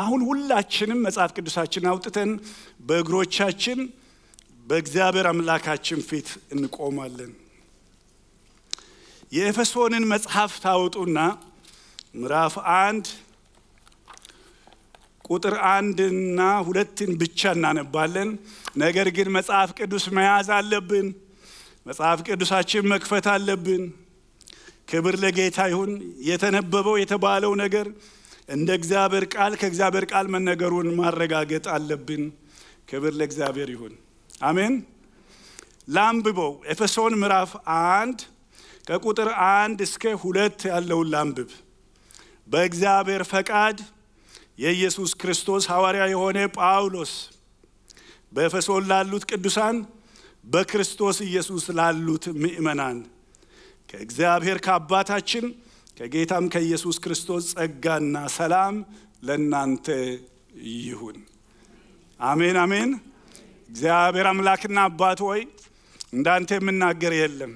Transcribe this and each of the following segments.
አሁን ሁላችንም መጽሐፍ ቅዱሳችን አውጥተን በእግሮቻችን በእግዚአብሔር አምላካችን ፊት እንቆማለን። የኤፌሶንን መጽሐፍ ታወጡና ምዕራፍ አንድ ቁጥር አንድና ሁለትን ብቻ እናነባለን። ነገር ግን መጽሐፍ ቅዱስ መያዝ አለብን። መጽሐፍ ቅዱሳችን መክፈት አለብን። ክብር ለጌታ ይሁን። የተነበበው የተባለው ነገር እንደ እግዚአብሔር ቃል ከእግዚአብሔር ቃል መነገሩን ማረጋገጥ አለብን። ክብር ለእግዚአብሔር ይሁን። አሜን። ላንብበው። ኤፌሶን ምዕራፍ አንድ ከቁጥር አንድ እስከ ሁለት ያለውን ላንብብ። በእግዚአብሔር ፈቃድ የኢየሱስ ክርስቶስ ሐዋርያ የሆነ ጳውሎስ በኤፌሶን ላሉት ቅዱሳን በክርስቶስ ኢየሱስ ላሉት ምእመናን ከእግዚአብሔር ከአባታችን ከጌታም ከኢየሱስ ክርስቶስ ጸጋና ሰላም ለእናንተ ይሁን። አሜን አሜን። እግዚአብሔር አምላክና አባት ሆይ እንዳንተ የምናገር የለም።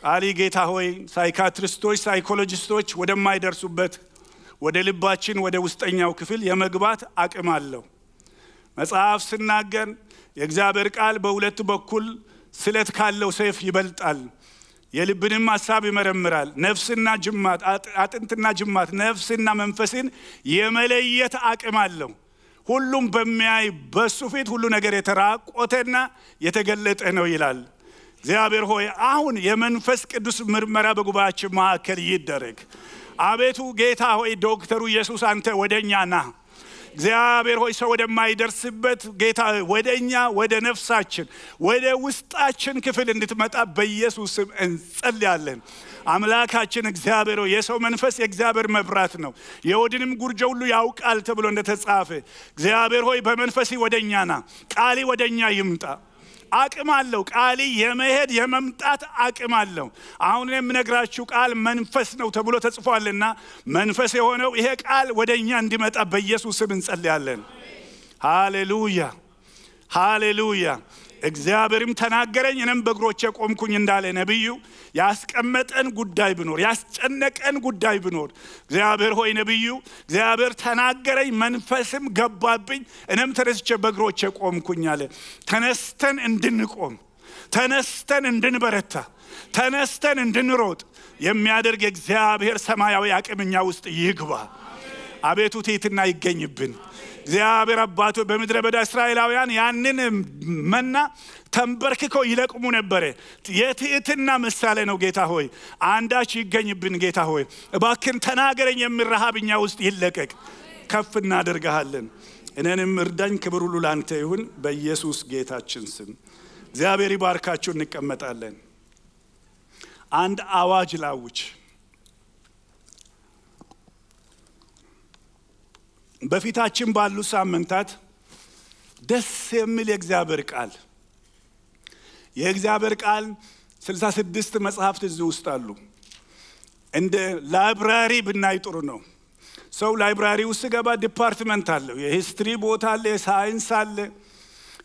ቃሊ ጌታ ሆይ ሳይካትሪስቶች፣ ሳይኮሎጂስቶች ወደማይደርሱበት ወደ ልባችን ወደ ውስጠኛው ክፍል የመግባት አቅም አለው። መጽሐፍ ስናገር የእግዚአብሔር ቃል በሁለት በኩል ስለት ካለው ሰይፍ ይበልጣል። የልብንም ሀሳብ ይመረምራል። ነፍስና ጅማት፣ አጥንትና ጅማት፣ ነፍስና መንፈስን የመለየት አቅም አለው። ሁሉም በሚያይ በሱ ፊት ሁሉ ነገር የተራቆተና የተገለጠ ነው ይላል። እግዚአብሔር ሆይ አሁን የመንፈስ ቅዱስ ምርመራ በጉባኤያችን መካከል ይደረግ። አቤቱ ጌታ ሆይ ዶክተሩ ኢየሱስ አንተ ወደኛ ና እግዚአብሔር ሆይ ሰው ወደማይደርስበት ጌታ ወደ እኛ ወደ ነፍሳችን ወደ ውስጣችን ክፍል እንድትመጣ በኢየሱስ ስም እንጸልያለን። አምላካችን እግዚአብሔር ሆይ የሰው መንፈስ የእግዚአብሔር መብራት ነው፣ የወድንም ጉርጀ ሁሉ ያውቃል ተብሎ እንደተጻፈ እግዚአብሔር ሆይ በመንፈሲ ወደ እኛና ቃሊ ወደ እኛ ይምጣ። አቅም አለው። ቃሌ የመሄድ የመምጣት አቅም አለው። አሁን የምነግራችሁ ቃል መንፈስ ነው ተብሎ ተጽፏልና መንፈስ የሆነው ይሄ ቃል ወደ እኛ እንዲመጣ በኢየሱስ ስም እንጸልያለን። ሃሌሉያ ሃሌሉያ። እግዚአብሔርም ተናገረኝ፣ እኔም በእግሮቼ ቆምኩኝ እንዳለ ነቢዩ ያስቀመጠን ጉዳይ ብኖር ያስጨነቀን ጉዳይ ብኖር እግዚአብሔር ሆይ ነቢዩ እግዚአብሔር ተናገረኝ፣ መንፈስም ገባብኝ፣ እኔም ተነስቼ በእግሮቼ ቆምኩኝ አለ። ተነስተን እንድንቆም ተነስተን እንድንበረታ ተነስተን እንድንሮጥ የሚያደርግ እግዚአብሔር ሰማያዊ አቅምኛ ውስጥ ይግባ። አቤቱ ትሕትና ይገኝብን። እግዚአብሔር አባቶ በምድረ በዳ እስራኤላውያን ያንን መና ተንበርክኮ ይለቅሙ ነበረ። የትዕትና ምሳሌ ነው። ጌታ ሆይ አንዳች ይገኝብን። ጌታ ሆይ እባክን ተናገረኝ። የምረሃብኛ ውስጥ ይለቀቅ። ከፍ እናደርግሃለን። እኔንም እርዳኝ። ክብር ሁሉ ላንተ ይሁን በኢየሱስ ጌታችን ስም። እግዚአብሔር ይባርካችሁ። እንቀመጣለን። አንድ አዋጅ ላውች በፊታችን ባሉ ሳምንታት ደስ የሚል የእግዚአብሔር ቃል የእግዚአብሔር ቃል ስልሳ ስድስት መጽሐፍት እዚህ ውስጥ አሉ። እንደ ላይብራሪ ብናይ ጥሩ ነው። ሰው ላይብራሪ ውስጥ ገባ ዲፓርትመንት አለው። የሂስትሪ ቦታ አለ፣ የሳይንስ አለ፣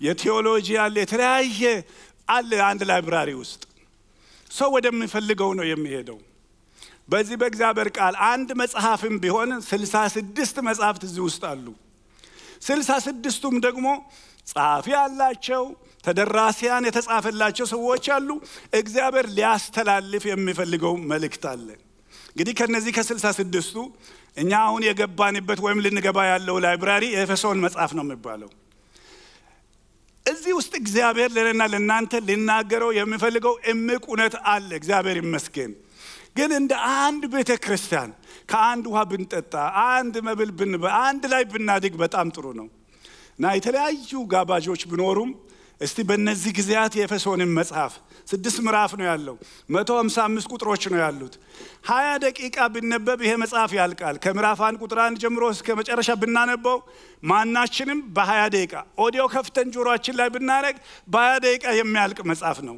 የቴዎሎጂ አለ፣ የተለያየ አለ። አንድ ላይብራሪ ውስጥ ሰው ወደሚፈልገው ነው የሚሄደው። በዚህ በእግዚአብሔር ቃል አንድ መጽሐፍም ቢሆን ስልሳ ስድስት መጽሐፍት እዚህ ውስጥ አሉ። ስልሳ ስድስቱም ደግሞ ጸሐፊ ያላቸው ተደራሲያን የተጻፈላቸው ሰዎች አሉ። እግዚአብሔር ሊያስተላልፍ የሚፈልገው መልእክት አለ። እንግዲህ ከነዚህ ከስልሳ ስድስቱ እኛ አሁን የገባንበት ወይም ልንገባ ያለው ላይብራሪ የኤፌሶን መጽሐፍ ነው የሚባለው። እዚህ ውስጥ እግዚአብሔር ለእኔና ለእናንተ ልናገረው የሚፈልገው እምቅ እውነት አለ። እግዚአብሔር ይመስገን። ግን እንደ አንድ ቤተ ክርስቲያን ከአንድ ውሃ ብንጠጣ፣ አንድ መብል ብንበ፣ አንድ ላይ ብናድግ በጣም ጥሩ ነው እና የተለያዩ ጋባዦች ቢኖሩም እስቲ በእነዚህ ጊዜያት የኤፌሶንን መጽሐፍ ስድስት ምዕራፍ ነው ያለው። መቶ ሀምሳ አምስት ቁጥሮች ነው ያሉት። ሀያ ደቂቃ ብነበብ ይሄ መጽሐፍ ያልቃል። ከምዕራፍ አንድ ቁጥር አንድ ጀምሮ እስከ መጨረሻ ብናነበው ማናችንም በሀያ ደቂቃ ኦዲዮ ከፍተን ጆሮችን ላይ ብናደረግ በሀያ ደቂቃ የሚያልቅ መጽሐፍ ነው።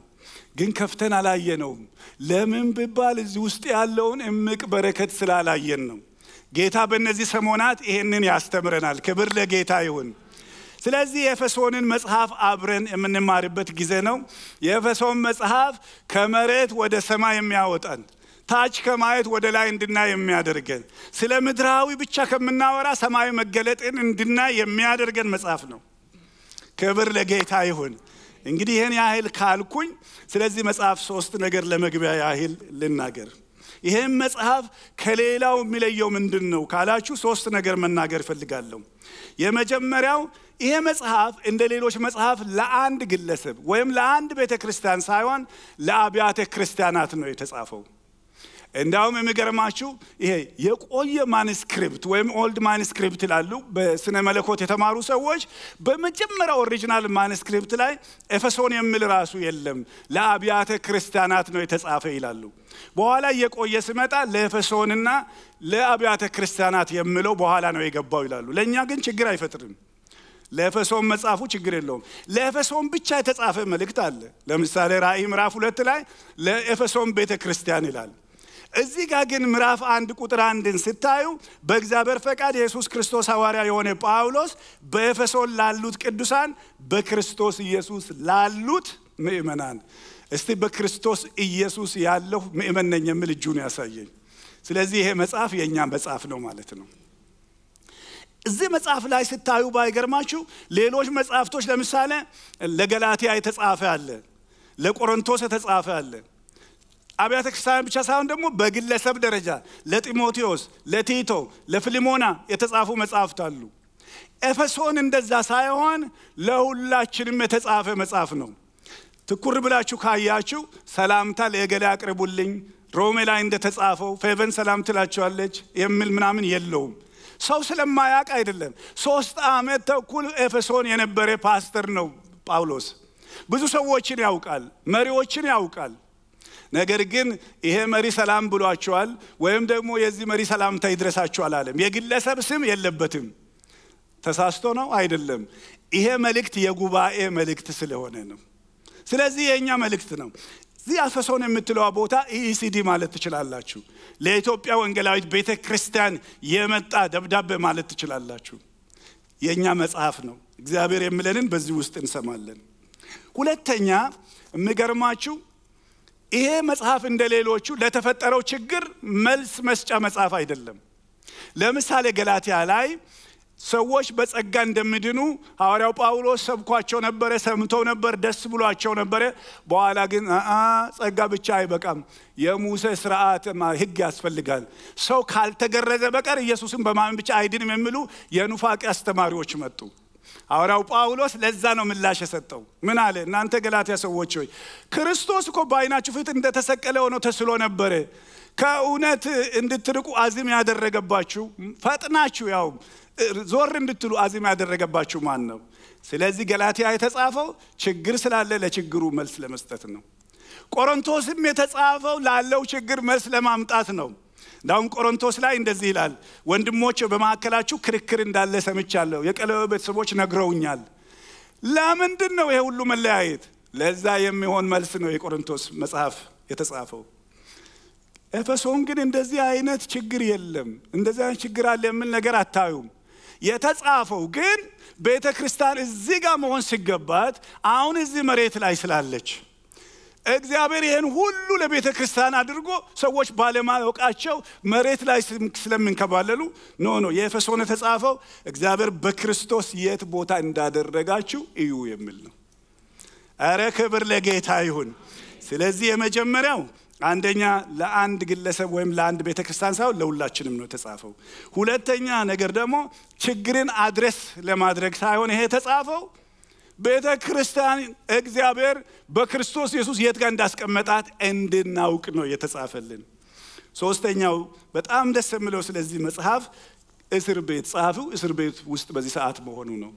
ግን ከፍተን አላየነውም። ለምን ብባል እዚህ ውስጥ ያለውን እምቅ በረከት ስላላየን ነው። ጌታ በእነዚህ ሰሞናት ይህንን ያስተምረናል። ክብር ለጌታ ይሁን። ስለዚህ የኤፌሶንን መጽሐፍ አብረን የምንማርበት ጊዜ ነው። የኤፌሶን መጽሐፍ ከመሬት ወደ ሰማይ የሚያወጣን ታች ከማየት ወደ ላይ እንድናይ የሚያደርገን ስለ ምድራዊ ብቻ ከምናወራ ሰማያዊ መገለጥን እንድናይ የሚያደርገን መጽሐፍ ነው። ክብር ለጌታ ይሁን። እንግዲህ ይህን ያህል ካልኩኝ ስለዚህ መጽሐፍ ሶስት ነገር ለመግቢያ ያህል ልናገር ይህም መጽሐፍ ከሌላው የሚለየው ምንድን ነው ካላችሁ ሶስት ነገር መናገር እፈልጋለሁ የመጀመሪያው ይሄ መጽሐፍ እንደ ሌሎች መጽሐፍ ለአንድ ግለሰብ ወይም ለአንድ ቤተ ክርስቲያን ሳይሆን ለአብያተ ክርስቲያናት ነው የተጻፈው እንዳውም የሚገርማችሁ ይሄ የቆየ ማንስክሪፕት ወይም ኦልድ ማንስክሪፕት ላሉ በስነ መለኮት የተማሩ ሰዎች በመጀመሪያ ኦሪጂናል ማንስክሪፕት ላይ ኤፌሶን የሚል ራሱ የለም፣ ለአብያተ ክርስቲያናት ነው የተጻፈ ይላሉ። በኋላ የቆየ ሲመጣ ለኤፌሶንና ለአብያተ ክርስቲያናት የሚለው በኋላ ነው የገባው ይላሉ። ለእኛ ግን ችግር አይፈጥርም። ለኤፌሶን መጽሐፉ ችግር የለውም። ለኤፌሶን ብቻ የተጻፈ መልእክት አለ። ለምሳሌ ራእይ ምዕራፍ ሁለት ላይ ለኤፌሶን ቤተ ክርስቲያን ይላል። እዚህ ጋር ግን ምዕራፍ አንድ ቁጥር አንድን ስታዩ በእግዚአብሔር ፈቃድ የኢየሱስ ክርስቶስ ሐዋርያ የሆነ ጳውሎስ በኤፌሶን ላሉት ቅዱሳን በክርስቶስ ኢየሱስ ላሉት ምእመናን እስቲ በክርስቶስ ኢየሱስ ያለሁ ምእመን ነኝ የሚል እጁን ያሳየኝ። ስለዚህ ይሄ መጽሐፍ የእኛ መጽሐፍ ነው ማለት ነው። እዚህ መጽሐፍ ላይ ስታዩ ባይገርማችሁ ሌሎች መጽሐፍቶች ለምሳሌ ለገላትያ የተጻፈ አለ፣ ለቆሮንቶስ የተጻፈ አለ፣ አብያተ ክርስቲያን ብቻ ሳይሆን ደግሞ በግለሰብ ደረጃ ለጢሞቴዎስ፣ ለቲቶ፣ ለፊሊሞና የተጻፉ መጽሐፍት አሉ። ኤፌሶን እንደዛ ሳይሆን ለሁላችንም የተጻፈ መጽሐፍ ነው። ትኩር ብላችሁ ካያችሁ ሰላምታ ለእገሌ አቅርቡልኝ፣ ሮሜ ላይ እንደተጻፈው ፌቨን ሰላም ትላችኋለች የሚል ምናምን የለውም። ሰው ስለማያውቅ አይደለም። ሶስት ዓመት ተኩል ኤፌሶን የነበረ ፓስተር ነው ጳውሎስ። ብዙ ሰዎችን ያውቃል፣ መሪዎችን ያውቃል፣ ነገር ግን ይሄ መሪ ሰላም ብሏቸዋል ወይም ደግሞ የዚህ መሪ ሰላምታ ይድረሳቸዋል አለም የግለሰብ ስም የለበትም ተሳስቶ ነው አይደለም ይሄ መልእክት የጉባኤ መልእክት ስለሆነ ነው ስለዚህ የእኛ መልእክት ነው እዚህ አፈሶን የምትለዋ ቦታ ኢኢሲዲ e e ማለት ትችላላችሁ ለኢትዮጵያ ወንጌላዊት ቤተ ክርስቲያን የመጣ ደብዳቤ ማለት ትችላላችሁ የእኛ መጽሐፍ ነው እግዚአብሔር የምለንን በዚህ ውስጥ እንሰማለን ሁለተኛ የሚገርማችሁ ይሄ መጽሐፍ እንደ ሌሎቹ ለተፈጠረው ችግር መልስ መስጫ መጽሐፍ አይደለም። ለምሳሌ ገላትያ ላይ ሰዎች በጸጋ እንደሚድኑ ሐዋርያው ጳውሎስ ሰብኳቸው ነበረ፣ ሰምተው ነበር፣ ደስ ብሏቸው ነበረ። በኋላ ግን ጸጋ ብቻ አይበቃም፣ የሙሴ ስርዓት ህግ ያስፈልጋል፣ ሰው ካልተገረዘ በቀር ኢየሱስን በማመን ብቻ አይድንም የሚሉ የኑፋቄ አስተማሪዎች መጡ። ሐዋርያው ጳውሎስ ለዛ ነው ምላሽ የሰጠው። ምን አለ? እናንተ ገላትያ ሰዎች ሆይ ክርስቶስ እኮ በዓይናችሁ ፊት እንደተሰቀለ ሆኖ ተስሎ ነበረ። ከእውነት እንድትርቁ አዚም ያደረገባችሁ ፈጥናችሁ ያው ዞር እንድትሉ አዚም ያደረገባችሁ ማን ነው? ስለዚህ ገላትያ የተጻፈው ችግር ስላለ ለችግሩ መልስ ለመስጠት ነው። ቆሮንቶስም የተጻፈው ላለው ችግር መልስ ለማምጣት ነው። እንዳሁን ቆሮንቶስ ላይ እንደዚህ ይላል ወንድሞች በማካከላችሁ ክርክር እንዳለ ሰምቻለሁ የቀለበ ቤተሰቦች ነግረውኛል ለምንድን ነው ይሄ ሁሉ መለያየት ለዛ የሚሆን መልስ ነው የቆሮንቶስ መጽሐፍ የተጻፈው ኤፌሶን ግን እንደዚህ አይነት ችግር የለም እንደዚህ አይነት ችግር አለ የሚል ነገር አታዩም የተጻፈው ግን ቤተ ክርስቲያን እዚህ ጋር መሆን ሲገባት አሁን እዚህ መሬት ላይ ስላለች እግዚአብሔር ይህን ሁሉ ለቤተ ክርስቲያን አድርጎ ሰዎች ባለማወቃቸው መሬት ላይ ስለሚንከባለሉ ኖ ኖ የኤፌሶን ተጻፈው እግዚአብሔር በክርስቶስ የት ቦታ እንዳደረጋችሁ እዩ የሚል ነው። እረ ክብር ለጌታ ይሁን። ስለዚህ የመጀመሪያው አንደኛ ለአንድ ግለሰብ ወይም ለአንድ ቤተ ክርስቲያን ሳይሆን ለሁላችንም ነው የተጻፈው። ሁለተኛ ነገር ደግሞ ችግርን አድረስ ለማድረግ ሳይሆን ይሄ የተጻፈው ቤተ ክርስቲያን እግዚአብሔር በክርስቶስ ኢየሱስ የት ጋር እንዳስቀመጣት እንድናውቅ ነው የተጻፈልን። ሶስተኛው በጣም ደስ የምለው ስለዚህ መጽሐፍ እስር ቤት ጸሐፊው እስር ቤት ውስጥ በዚህ ሰዓት መሆኑ ነው።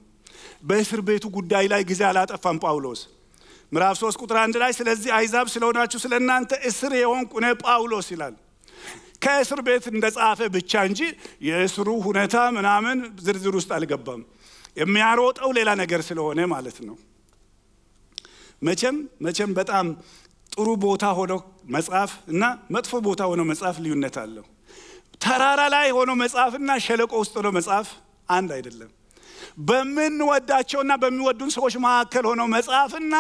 በእስር ቤቱ ጉዳይ ላይ ጊዜ አላጠፋም ጳውሎስ። ምዕራፍ 3 ቁጥር አንድ ላይ ስለዚህ አይዛብ ስለሆናችሁ ስለ እናንተ እስር የሆንኩ እኔ ጳውሎስ ይላል። ከእስር ቤት እንደጻፈ ብቻ እንጂ የእስሩ ሁኔታ ምናምን ዝርዝር ውስጥ አልገባም። የሚያሮጠው ሌላ ነገር ስለሆነ ማለት ነው። መቼም መቼም በጣም ጥሩ ቦታ ሆኖ መጽሐፍ እና መጥፎ ቦታ ሆኖ መጽሐፍ ልዩነት አለው። ተራራ ላይ ሆኖ መጽሐፍና ሸለቆ ውስጥ ሆኖ መጽሐፍ አንድ አይደለም። በምንወዳቸውና በሚወዱን ሰዎች መካከል ሆኖ መጽሐፍና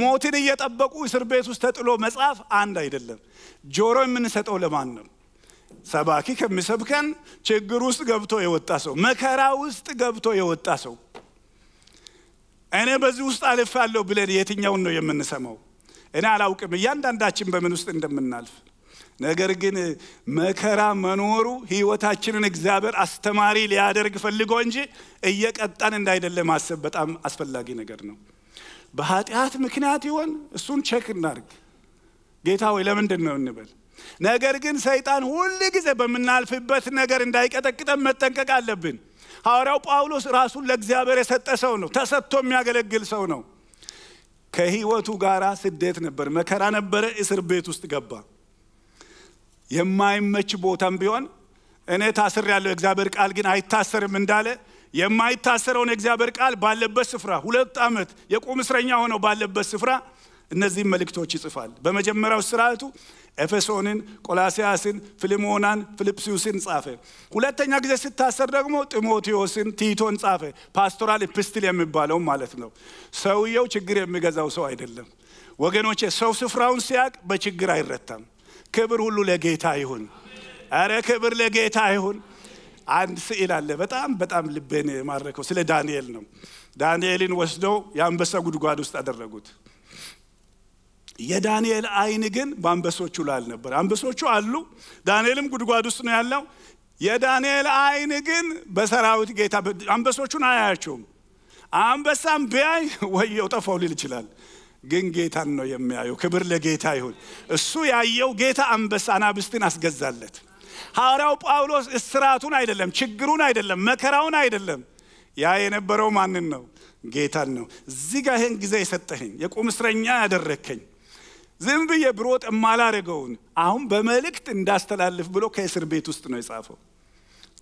ሞትን እየጠበቁ እስር ቤት ውስጥ ተጥሎ መጽሐፍ አንድ አይደለም። ጆሮ የምንሰጠው ለማን ነው? ሰባኪ ከሚሰብከን ችግር ውስጥ ገብቶ የወጣ ሰው፣ መከራ ውስጥ ገብቶ የወጣ ሰው እኔ በዚህ ውስጥ አልፋለሁ ብለን የትኛውን ነው የምንሰማው? እኔ አላውቅም እያንዳንዳችን በምን ውስጥ እንደምናልፍ። ነገር ግን መከራ መኖሩ ህይወታችንን እግዚአብሔር አስተማሪ ሊያደርግ ፈልጎ እንጂ እየቀጣን እንዳይደለ ማሰብ በጣም አስፈላጊ ነገር ነው። በኃጢአት ምክንያት ይሆን እሱን ቸክ እናርግ። ጌታ ሆይ ለምንድን ነው እንበል። ነገር ግን ሰይጣን ሁል ጊዜ በምናልፍበት ነገር እንዳይቀጠቅጠን መጠንቀቅ አለብን። ሐዋርያው ጳውሎስ ራሱን ለእግዚአብሔር የሰጠ ሰው ነው። ተሰጥቶ የሚያገለግል ሰው ነው። ከህይወቱ ጋር ስደት ነበር፣ መከራ ነበረ። እስር ቤት ውስጥ ገባ። የማይመች ቦታም ቢሆን እኔ ታስር ያለው እግዚአብሔር ቃል ግን አይታሰርም እንዳለ የማይታሰረውን የእግዚአብሔር ቃል ባለበት ስፍራ ሁለት ዓመት የቁም እስረኛ ሆነው ባለበት ስፍራ እነዚህም መልእክቶች ይጽፋል። በመጀመሪያው ስርዓቱ ኤፌሶንን፣ ቆላሲያስን፣ ፊልሞናን፣ ፊልጵስዩስን ጻፈ። ሁለተኛ ጊዜ ስታሰር ደግሞ ጢሞቴዎስን፣ ቲቶን ጻፈ። ፓስቶራል ፕስትል የሚባለው ማለት ነው። ሰውየው ችግር የሚገዛው ሰው አይደለም ወገኖቼ። ሰው ስፍራውን ሲያቅ በችግር አይረታም። ክብር ሁሉ ለጌታ ይሁን። አረ ክብር ለጌታ ይሁን። አንድ ስዕል አለ። በጣም በጣም ልቤን የማረከው ስለ ዳንኤል ነው። ዳንኤልን ወስደው የአንበሳ ጉድጓድ ውስጥ አደረጉት። የዳንኤል አይን ግን በአንበሶቹ ላይ አልነበር። አንበሶቹ አሉ፣ ዳንኤልም ጉድጓድ ውስጥ ነው ያለው። የዳንኤል አይን ግን በሰራዊት ጌታ አንበሶቹን አያያቸውም። አንበሳም ቢያይ ወየው ጠፋው ሊል ይችላል። ግን ጌታን ነው የሚያየው። ክብር ለጌታ ይሁን። እሱ ያየው ጌታ አንበሳ አናብስትን አስገዛለት። ሐዋርያው ጳውሎስ እስራቱን አይደለም፣ ችግሩን አይደለም፣ መከራውን አይደለም። ያ የነበረው ማንን ነው? ጌታን ነው። እዚህ ጋር ይህን ጊዜ የሰጠኸኝ፣ የቁም እስረኛ ያደረግከኝ ዝም ብዬ ብሮጥ የማላደርገውን አሁን በመልእክት እንዳስተላልፍ ብሎ ከእስር ቤት ውስጥ ነው የጻፈው።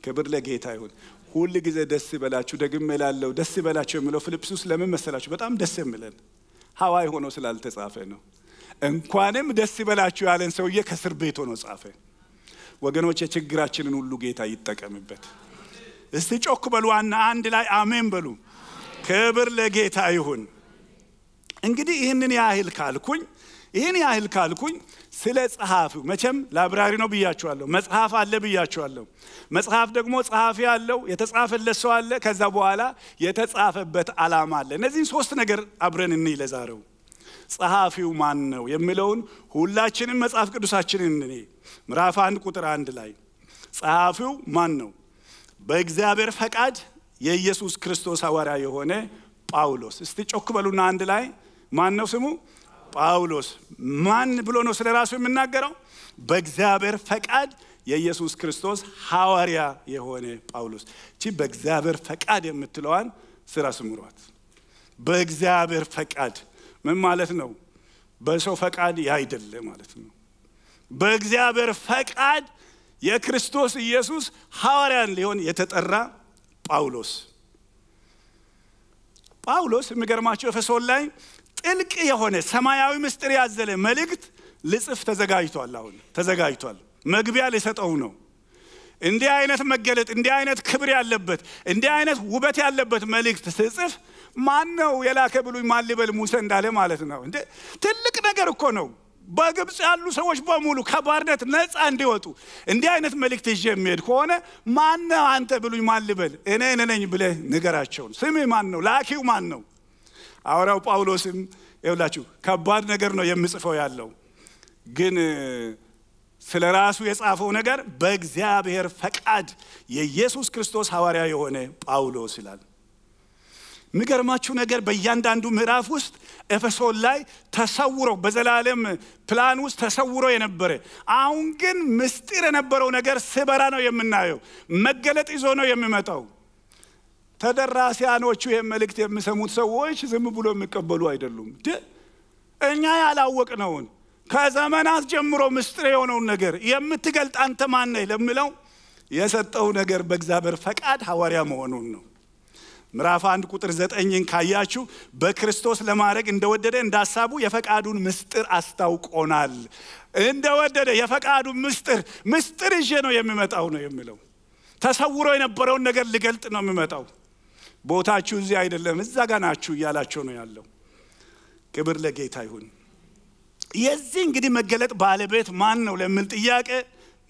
ክብር ለጌታ ይሁን። ሁል ጊዜ ደስ ይበላችሁ፣ ደግም ላለው ደስ ይበላችሁ የሚለው ፊልጵስዩስ ለምን መሰላችሁ? በጣም ደስ የሚለን ሀዋይ ሆኖ ስላልተጻፈ ነው። እንኳንም ደስ ይበላችሁ ያለን ሰውዬ ከእስር ቤት ሆኖ ጻፈ። ወገኖች የችግራችንን ሁሉ ጌታ ይጠቀምበት። እስቲ ጮክ በሉ፣ ዋና አንድ ላይ አሜን በሉ። ክብር ለጌታ ይሁን። እንግዲህ ይህንን ያህል ካልኩኝ ይህን ያህል ካልኩኝ ስለ ጸሐፊ መቼም ላብራሪ ነው ብያችኋለሁ። መጽሐፍ አለ ብያችኋለሁ። መጽሐፍ ደግሞ ጸሐፊ አለው፣ የተጻፈለት ሰው አለ፣ ከዛ በኋላ የተጻፈበት ዓላማ አለ። እነዚህን ሶስት ነገር አብረን እንይ ጸሐፊው ማን ነው የሚለውን ሁላችንም መጽሐፍ ቅዱሳችንን እንኔ ምራፍ አንድ ቁጥር አንድ ላይ ጸሐፊው ማን ነው? በእግዚአብሔር ፈቃድ የኢየሱስ ክርስቶስ አዋርያ የሆነ ጳውሎስ። እስቲ ጮክ በሉና አንድ ላይ ማን ነው ስሙ? ጳውሎስ ማን ብሎ ነው ስለ ራሱ የምናገረው? በእግዚአብሔር ፈቃድ የኢየሱስ ክርስቶስ ሐዋርያ የሆነ ጳውሎስ። እቺ በእግዚአብሔር ፈቃድ የምትለዋን ስራ ስምሯት። በእግዚአብሔር ፈቃድ ምን ማለት ነው? በሰው ፈቃድ ያይደለ ማለት ነው። በእግዚአብሔር ፈቃድ የክርስቶስ ኢየሱስ ሐዋርያን ሊሆን የተጠራ ጳውሎስ ጳውሎስ የሚገርማቸው ኤፌሶን ላይ ጥልቅ የሆነ ሰማያዊ ምስጢር ያዘለ መልእክት ልጽፍ ተዘጋጅቷል። አሁን ተዘጋጅቷል። መግቢያ ልሰጠው ነው። እንዲህ አይነት መገለጥ፣ እንዲህ አይነት ክብር ያለበት፣ እንዲህ አይነት ውበት ያለበት መልእክት ስጽፍ ማን ነው የላከ ብሉኝ ማን ሊበል ሙሴ እንዳለ ማለት ነው። እንደ ትልቅ ነገር እኮ ነው። በግብፅ ያሉ ሰዎች በሙሉ ከባርነት ነፃ እንዲወጡ እንዲህ አይነት መልእክት ይዤ የሚሄድ ከሆነ ማን አንተ ብሉኝ ማን ልበል፣ እኔ ነኝ ብለህ ንገራቸውን። ስሜ ማን ነው? ላኪው ማን ነው? ሐዋርያው ጳውሎስም ይውላችሁ ከባድ ነገር ነው የምጽፈው ያለው ግን ስለ ራሱ የጻፈው ነገር በእግዚአብሔር ፈቃድ የኢየሱስ ክርስቶስ ሐዋርያ የሆነ ጳውሎስ ይላል የሚገርማችሁ ነገር በእያንዳንዱ ምዕራፍ ውስጥ ኤፌሶን ላይ ተሰውሮ በዘላለም ፕላን ውስጥ ተሰውሮ የነበረ አሁን ግን ምስጢር የነበረው ነገር ስበራ ነው የምናየው መገለጥ ይዞ ነው የሚመጣው ተደራሲያኖቹ ይህን መልእክት የሚሰሙት ሰዎች ዝም ብሎ የሚቀበሉ አይደሉም። እኛ ያላወቅነውን ከዘመናት ጀምሮ ምስጢር የሆነውን ነገር የምትገልጥ አንተ ማን ለሚለው የሰጠው ነገር በእግዚአብሔር ፈቃድ ሐዋርያ መሆኑን ነው። ምዕራፍ አንድ ቁጥር ዘጠኝን ካያችሁ በክርስቶስ ለማድረግ እንደወደደ እንዳሳቡ የፈቃዱን ምስጢር አስታውቆናል። እንደወደደ የፈቃዱን ምስጢር ምስጢር ይዤ ነው የሚመጣው ነው የሚለው ተሰውሮ የነበረውን ነገር ልገልጥ ነው የሚመጣው። ቦታችሁ እዚህ አይደለም፣ እዛ ጋ ናችሁ እያላቸው ነው ያለው። ክብር ለጌታ ይሁን። የዚህ እንግዲህ መገለጥ ባለቤት ማን ነው ለሚል ጥያቄ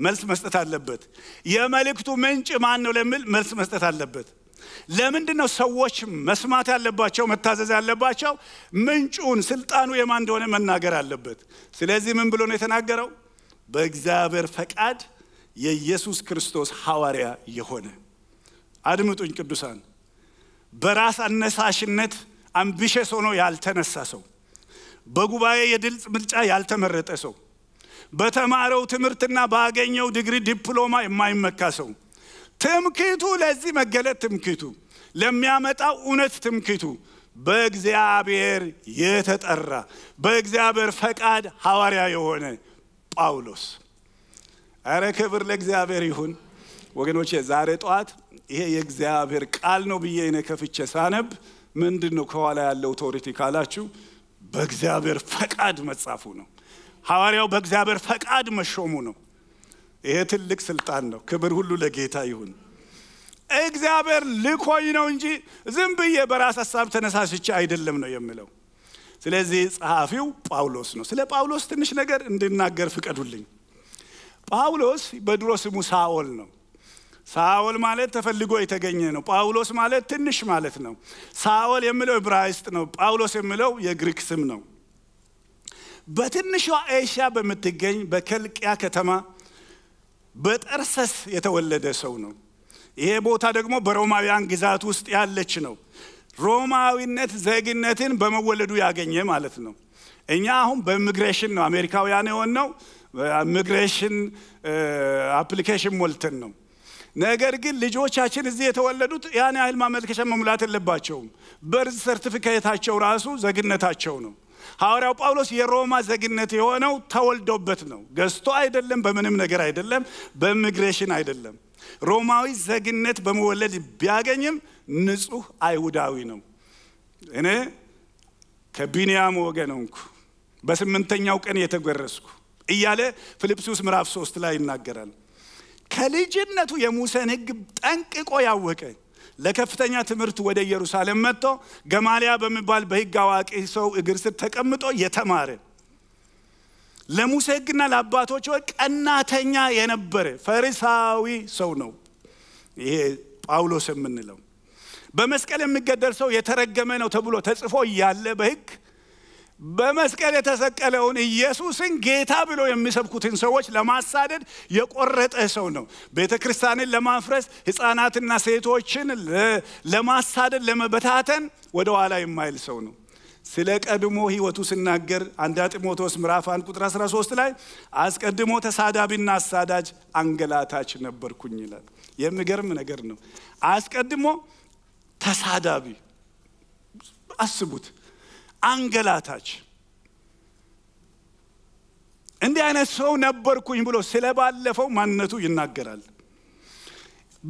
መልስ መስጠት አለበት። የመልእክቱ ምንጭ ማን ነው ለሚል መልስ መስጠት አለበት። ለምንድን ነው ሰዎች መስማት ያለባቸው መታዘዝ ያለባቸው? ምንጩን ስልጣኑ የማን እንደሆነ መናገር አለበት። ስለዚህ ምን ብሎ ነው የተናገረው? በእግዚአብሔር ፈቃድ የኢየሱስ ክርስቶስ ሐዋርያ የሆነ አድምጡኝ ቅዱሳን በራስ አነሳሽነት አምቢሸስ ሆኖ ያልተነሳ ሰው፣ በጉባኤ የድል ምርጫ ያልተመረጠ ሰው፣ በተማረው ትምህርትና ባገኘው ዲግሪ ዲፕሎማ የማይመካ ሰው፣ ትምክቱ ለዚህ መገለጥ ትምክቱ ለሚያመጣው እውነት ትምክቱ በእግዚአብሔር የተጠራ በእግዚአብሔር ፈቃድ ሐዋርያ የሆነ ጳውሎስ። አረ ክብር ለእግዚአብሔር ይሁን። ወገኖቼ ዛሬ ጠዋት ይሄ የእግዚአብሔር ቃል ነው ብዬ ነ ከፍቼ ሳነብ ምንድን ነው ከኋላ ያለው ኦቶሪቲ ካላችሁ በእግዚአብሔር ፈቃድ መጻፉ ነው። ሐዋርያው በእግዚአብሔር ፈቃድ መሾሙ ነው። ይሄ ትልቅ ስልጣን ነው። ክብር ሁሉ ለጌታ ይሁን። እግዚአብሔር ልኮኝ ነው እንጂ ዝም ብዬ በራስ ሀሳብ ተነሳስቼ አይደለም ነው የሚለው። ስለዚህ ጸሐፊው ጳውሎስ ነው። ስለ ጳውሎስ ትንሽ ነገር እንድናገር ፍቀዱልኝ። ጳውሎስ በድሮ ስሙ ሳኦል ነው። ሳኦል ማለት ተፈልጎ የተገኘ ነው። ጳውሎስ ማለት ትንሽ ማለት ነው። ሳኦል የሚለው ዕብራይስጥ ነው። ጳውሎስ የሚለው የግሪክ ስም ነው። በትንሿ ኤሽያ በምትገኝ በከልቅያ ከተማ በጠርሰስ የተወለደ ሰው ነው። ይሄ ቦታ ደግሞ በሮማውያን ግዛት ውስጥ ያለች ነው። ሮማዊነት ዜግነትን በመወለዱ ያገኘ ማለት ነው። እኛ አሁን በኢሚግሬሽን ነው አሜሪካውያን የሆን ነው። ኢሚግሬሽን አፕሊኬሽን ሞልተን ነው ነገር ግን ልጆቻችን እዚህ የተወለዱት ያን ያህል ማመልከቻ መሙላት የለባቸውም። በርዝ ሰርቲፊኬታቸው ራሱ ዜግነታቸው ነው። ሐዋርያው ጳውሎስ የሮማ ዜግነት የሆነው ተወልዶበት ነው። ገዝቶ አይደለም፣ በምንም ነገር አይደለም፣ በኢሚግሬሽን አይደለም። ሮማዊ ዜግነት በመወለድ ቢያገኝም ንጹህ አይሁዳዊ ነው። እኔ ከቢንያም ወገን ሆንኩ፣ በስምንተኛው ቀን የተገረዝኩ እያለ ፊልጵስዩስ ምዕራፍ ሶስት ላይ ይናገራል። ከልጅነቱ የሙሴን ህግ ጠንቅቆ ያወቀ ለከፍተኛ ትምህርት ወደ ኢየሩሳሌም መጥቶ ገማሊያ በሚባል በህግ አዋቂ ሰው እግር ስር ተቀምጦ የተማረ ለሙሴ ህግና ለአባቶች ቀናተኛ የነበረ ፈሪሳዊ ሰው ነው ይሄ ጳውሎስ የምንለው በመስቀል የሚገደል ሰው የተረገመ ነው ተብሎ ተጽፎ እያለ በህግ በመስቀል የተሰቀለውን ኢየሱስን ጌታ ብሎ የሚሰብኩትን ሰዎች ለማሳደድ የቆረጠ ሰው ነው። ቤተ ክርስቲያንን ለማፍረስ፣ ህፃናትና ሴቶችን ለማሳደድ፣ ለመበታተን ወደ ኋላ የማይል ሰው ነው። ስለ ቀድሞ ህይወቱ ስናገር አንዳ ጢሞቴዎስ ምዕራፍ 1 ቁጥር 13 ላይ አስቀድሞ ተሳዳቢና አሳዳጅ አንገላታች ነበርኩኝ ይላል። የሚገርም ነገር ነው። አስቀድሞ ተሳዳቢ አስቡት። አንገላታች። እንዲህ አይነት ሰው ነበርኩኝ ብሎ ስለባለፈው ማንነቱ ይናገራል።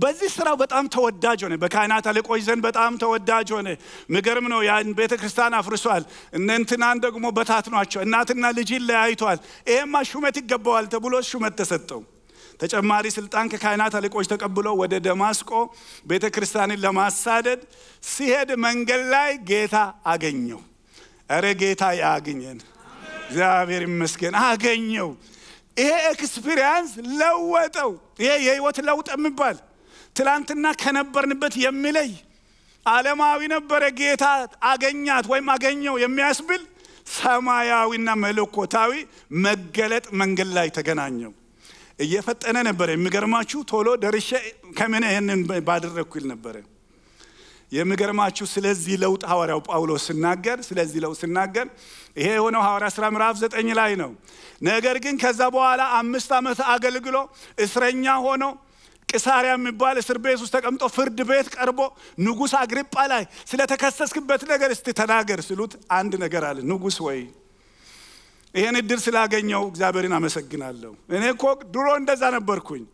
በዚህ ስራው በጣም ተወዳጅ ሆነ። በካህናት አለቆች ዘንድ በጣም ተወዳጅ ሆነ። ምገርም ነው። ያን ቤተ ክርስቲያን አፍርሷል። እነንትናን ደግሞ በታትኗቸው፣ እናትና ልጅን ለያይቷል። ይሄማ ሹመት ይገባዋል ተብሎ ሹመት ተሰጠው። ተጨማሪ ስልጣን ከካህናት አለቆች ተቀብሎ ወደ ደማስቆ ቤተ ክርስቲያንን ለማሳደድ ሲሄድ መንገድ ላይ ጌታ አገኘው። እረ ጌታ ያግኘን። እግዚአብሔር ይመስገን አገኘው። ይሄ ኤክስፒሪያንስ ለወጠው። ይሄ የህይወት ለውጥ የሚባል ትላንትና ከነበርንበት የሚለይ ዓለማዊ ነበረ ጌታ አገኛት ወይም አገኘው የሚያስብል ሰማያዊና መለኮታዊ መገለጥ መንገድ ላይ ተገናኘው። እየፈጠነ ነበረ። የሚገርማችሁ ቶሎ ደርሼ ከምን ይህንን ባደረግኩ ይል ነበረ። የምገርማችሁ ስለዚህ ለውጥ ሐዋርያው ጳውሎስ ስናገር ስለዚህ ለውጥ ስናገር ይሄ የሆነው ሐዋርያ ሥራ ምዕራፍ ዘጠኝ ላይ ነው። ነገር ግን ከዛ በኋላ አምስት ዓመት አገልግሎ እስረኛ ሆኖ ቂሳሪያ የሚባል እስር ቤት ውስጥ ተቀምጦ ፍርድ ቤት ቀርቦ ንጉሥ አግሪጳ ላይ ስለተከሰስክበት ነገር እስቲ ተናገር ስሉት አንድ ነገር አለ። ንጉሥ ወይ ይሄን እድል ስላገኘው እግዚአብሔርን አመሰግናለሁ። እኔ እኮ ድሮ እንደዛ ነበርኩኝ።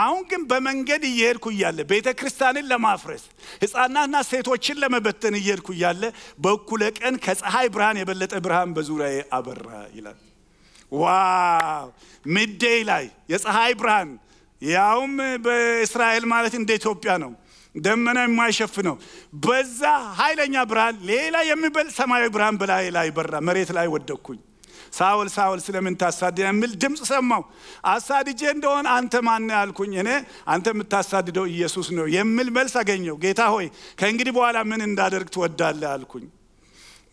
አሁን ግን በመንገድ እየሄድኩ እያለ ቤተ ክርስቲያንን ለማፍረስ ህፃናትና ሴቶችን ለመበተን እየሄድኩ እያለ በኩለ ቀን ከፀሐይ ብርሃን የበለጠ ብርሃን በዙሪያ አበራ ይላል። ዋው ምዴይ ላይ የፀሐይ ብርሃን ያውም በእስራኤል ማለት እንደ ኢትዮጵያ ነው። ደመና የማይሸፍነው በዛ ኃይለኛ ብርሃን ሌላ የሚበል ሰማያዊ ብርሃን በላይ ላይ በራ። መሬት ላይ ወደኩኝ። ሳውል ሳውል ስለምን ታሳድ የሚል ድምፅ ሰማው። አሳድጄ እንደሆን አንተ ማን ያልኩኝ እኔ አንተ የምታሳድደው ኢየሱስ ነው የሚል መልስ አገኘው። ጌታ ሆይ ከእንግዲህ በኋላ ምን እንዳደርግ ትወዳለህ አልኩኝ።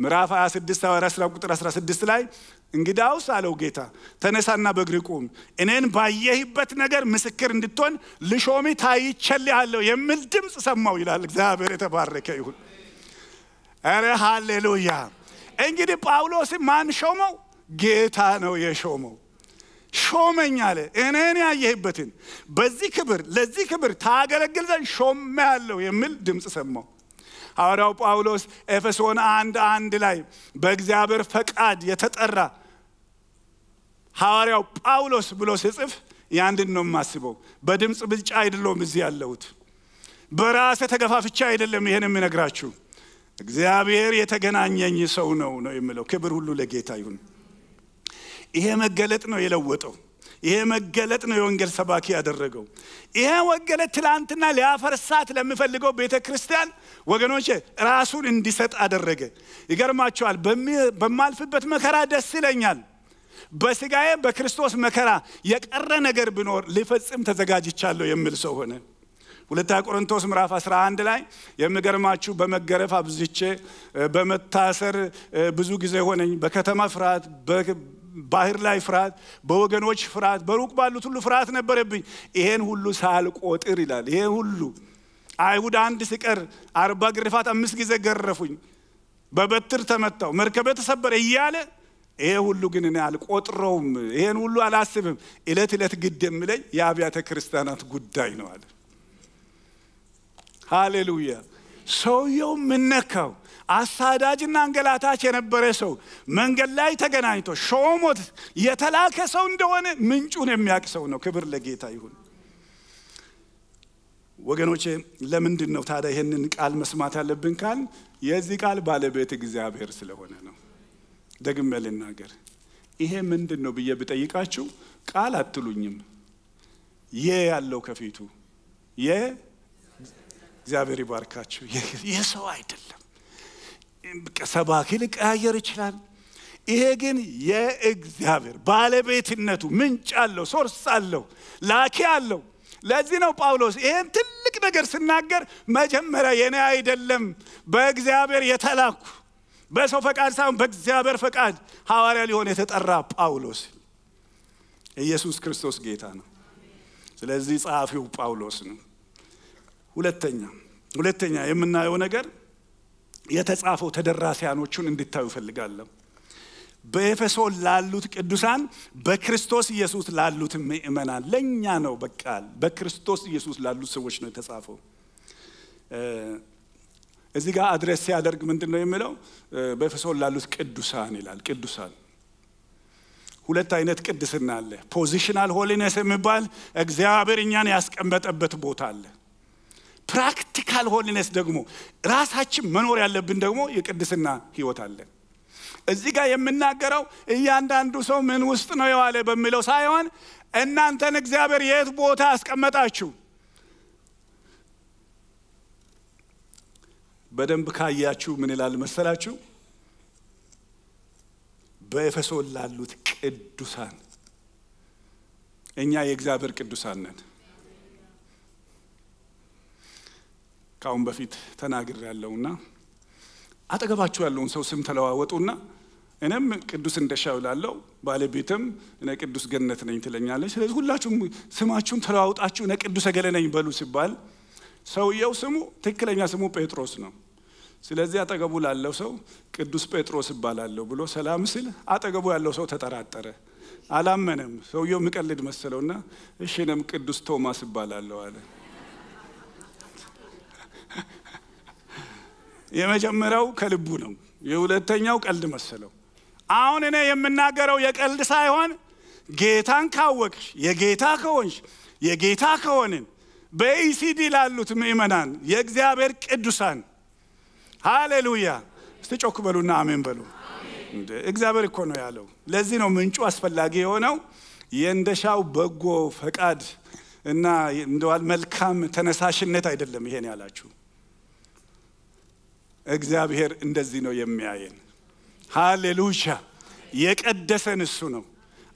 ምዕራፍ 26 ሐዋርያ ሥራ ቁጥር 16 ላይ እንግዳውስ አለው ጌታ ተነሳና በእግር ቁም፣ እኔን ባየህበት ነገር ምስክር እንድትሆን ልሾሚ ታይቸልሃለሁ የሚል ድምፅ ሰማው ይላል። እግዚአብሔር የተባረከ ይሁን። ኧረ ሃሌሉያ። እንግዲህ ጳውሎስ ማን ሾመው? ጌታ ነው የሾመው ሾመኝ አለ እኔን ያየህበትን በዚህ ክብር ለዚህ ክብር ታገለግል ዘንድ ሾመ ያለው የሚል ድምፅ ሰማው ሐዋርያው ጳውሎስ ኤፌሶን አንድ አንድ ላይ በእግዚአብሔር ፈቃድ የተጠራ ሐዋርያው ጳውሎስ ብሎ ስጽፍ ያንድን ነው የማስበው በድምፅ ብልጫ አይደለውም እዚህ ያለሁት በራሴ ተገፋፍቻ አይደለም ይህን የምነግራችሁ እግዚአብሔር የተገናኘኝ ሰው ነው ነው የምለው ክብር ሁሉ ለጌታ ይሁን ይሄ መገለጥ ነው የለወጠው። ይሄ መገለጥ ነው የወንጌል ሰባኪ ያደረገው። ይሄ መገለጥ ትላንትና ሊያፈርሳት ለሚፈልገው ቤተ ክርስቲያን ወገኖች ራሱን እንዲሰጥ አደረገ። ይገርማቸዋል። በማልፍበት መከራ ደስ ይለኛል። በስጋዬ በክርስቶስ መከራ የቀረ ነገር ቢኖር ሊፈጽም ተዘጋጅቻለሁ የሚል ሰው ሆነ። ሁለታ ቆሮንቶስ ምዕራፍ 11 ላይ የምገርማችሁ በመገረፍ አብዝቼ፣ በመታሰር ብዙ ጊዜ ሆነኝ፣ በከተማ ፍርሃት፣ ባህር ላይ ፍርሃት፣ በወገኖች ፍርሃት፣ በሩቅ ባሉት ሁሉ ፍርሃት ነበረብኝ። ይሄን ሁሉ ሳልቆጥር ይላል። ይሄን ሁሉ አይሁድ አንድ ሲቀር አርባ ግርፋት አምስት ጊዜ ገረፉኝ፣ በበትር ተመታው፣ መርከበ ተሰበረ እያለ ይሄ ሁሉ ግን እኔ አልቆጥረውም፣ ይሄን ሁሉ አላስብም። እለት እለት ግድ የምለኝ የአብያተ ክርስቲያናት ጉዳይ ነው አለ። ሃሌሉያ! ሰውየው ምነካው አሳዳጅና አንገላታች የነበረ ሰው መንገድ ላይ ተገናኝቶ ሾሞት የተላከ ሰው እንደሆነ ምንጩን የሚያቅ ሰው ነው። ክብር ለጌታ ይሁን። ወገኖቼ ለምንድን ነው ታዲያ ይህንን ቃል መስማት ያለብን ካል የዚህ ቃል ባለቤት እግዚአብሔር ስለሆነ ነው። ደግሜ ልናገር፣ ይሄ ምንድን ነው ብዬ ብጠይቃችሁ ቃል አትሉኝም። የ ያለው ከፊቱ የ እግዚአብሔር ይባርካችሁ። የሰው አይደለም። ሰባኪ ሊቀያየር ይችላል። ይሄ ግን የእግዚአብሔር ባለቤትነቱ ምንጭ አለው፣ ሶርስ አለው፣ ላኪ አለው። ለዚህ ነው ጳውሎስ ይህን ትልቅ ነገር ስናገር መጀመሪያ የኔ አይደለም፣ በእግዚአብሔር የተላኩ በሰው ፈቃድ ሳይሆን በእግዚአብሔር ፈቃድ ሐዋርያ ሊሆን የተጠራ ጳውሎስ። ኢየሱስ ክርስቶስ ጌታ ነው። ስለዚህ ጸሐፊው ጳውሎስ ነው። ሁለተኛ ሁለተኛ የምናየው ነገር የተጻፈው ተደራሲያኖቹን እንድታዩ እፈልጋለሁ። በኤፌሶን ላሉት ቅዱሳን በክርስቶስ ኢየሱስ ላሉት ምእመናን ለእኛ ነው። በቃል በክርስቶስ ኢየሱስ ላሉት ሰዎች ነው የተጻፈው። እዚህ ጋር አድረስ ሲያደርግ ምንድን ነው የሚለው? በኤፌሶን ላሉት ቅዱሳን ይላል። ቅዱሳን ሁለት አይነት ቅድስና አለ። ፖዚሽናል ሆሊነስ የሚባል እግዚአብሔር እኛን ያስቀመጠበት ቦታ አለ። ፕራክቲካል ሆሊነስ ደግሞ ራሳችን መኖር ያለብን ደግሞ የቅድስና ህይወት አለን። እዚህ ጋር የምናገረው እያንዳንዱ ሰው ምን ውስጥ ነው የዋለ በሚለው ሳይሆን እናንተን እግዚአብሔር የት ቦታ አስቀመጣችሁ? በደንብ ካያችሁ ምን ይላል መሰላችሁ? በኤፌሶን ላሉት ቅዱሳን እኛ የእግዚአብሔር ቅዱሳን ነን። ከአሁን በፊት ተናግር ያለውና አጠገባችሁ ያለውን ሰው ስም ተለዋወጡና እኔም ቅዱስ እንደሻው ላለው ባለቤትም እነ ቅዱስ ገነት ነኝ ትለኛለች። ስለዚህ ሁላችሁም ስማችሁን ተለዋውጣችሁ እነ ቅዱስ ገለ ነኝ በሉ ሲባል ሰውየው ስሙ ትክክለኛ ስሙ ጴጥሮስ ነው። ስለዚህ አጠገቡ ላለው ሰው ቅዱስ ጴጥሮስ እባላለሁ ብሎ ሰላም ሲል አጠገቡ ያለው ሰው ተጠራጠረ፣ አላመነም። ሰውየው ምቀልድ መሰለውና እሽንም ቅዱስ ቶማስ እባላለሁ አለ። የመጀመሪያው ከልቡ ነው። የሁለተኛው ቀልድ መሰለው። አሁን እኔ የምናገረው የቀልድ ሳይሆን ጌታን ካወቅሽ የጌታ ከሆንሽ የጌታ ከሆንን በኢሲዲ ላሉት ምእመናን የእግዚአብሔር ቅዱሳን ሃሌሉያ። እስቲ ጮክ በሉና አሜን በሉ። እግዚአብሔር እኮ ነው ያለው። ለዚህ ነው ምንጩ አስፈላጊ የሆነው የእንደሻው በጎ ፈቃድ እና እንደዋል መልካም ተነሳሽነት አይደለም። ይሄን ያላችሁ እግዚአብሔር እንደዚህ ነው የሚያየን። ሃሌሉያ! የቀደሰን እሱ ነው።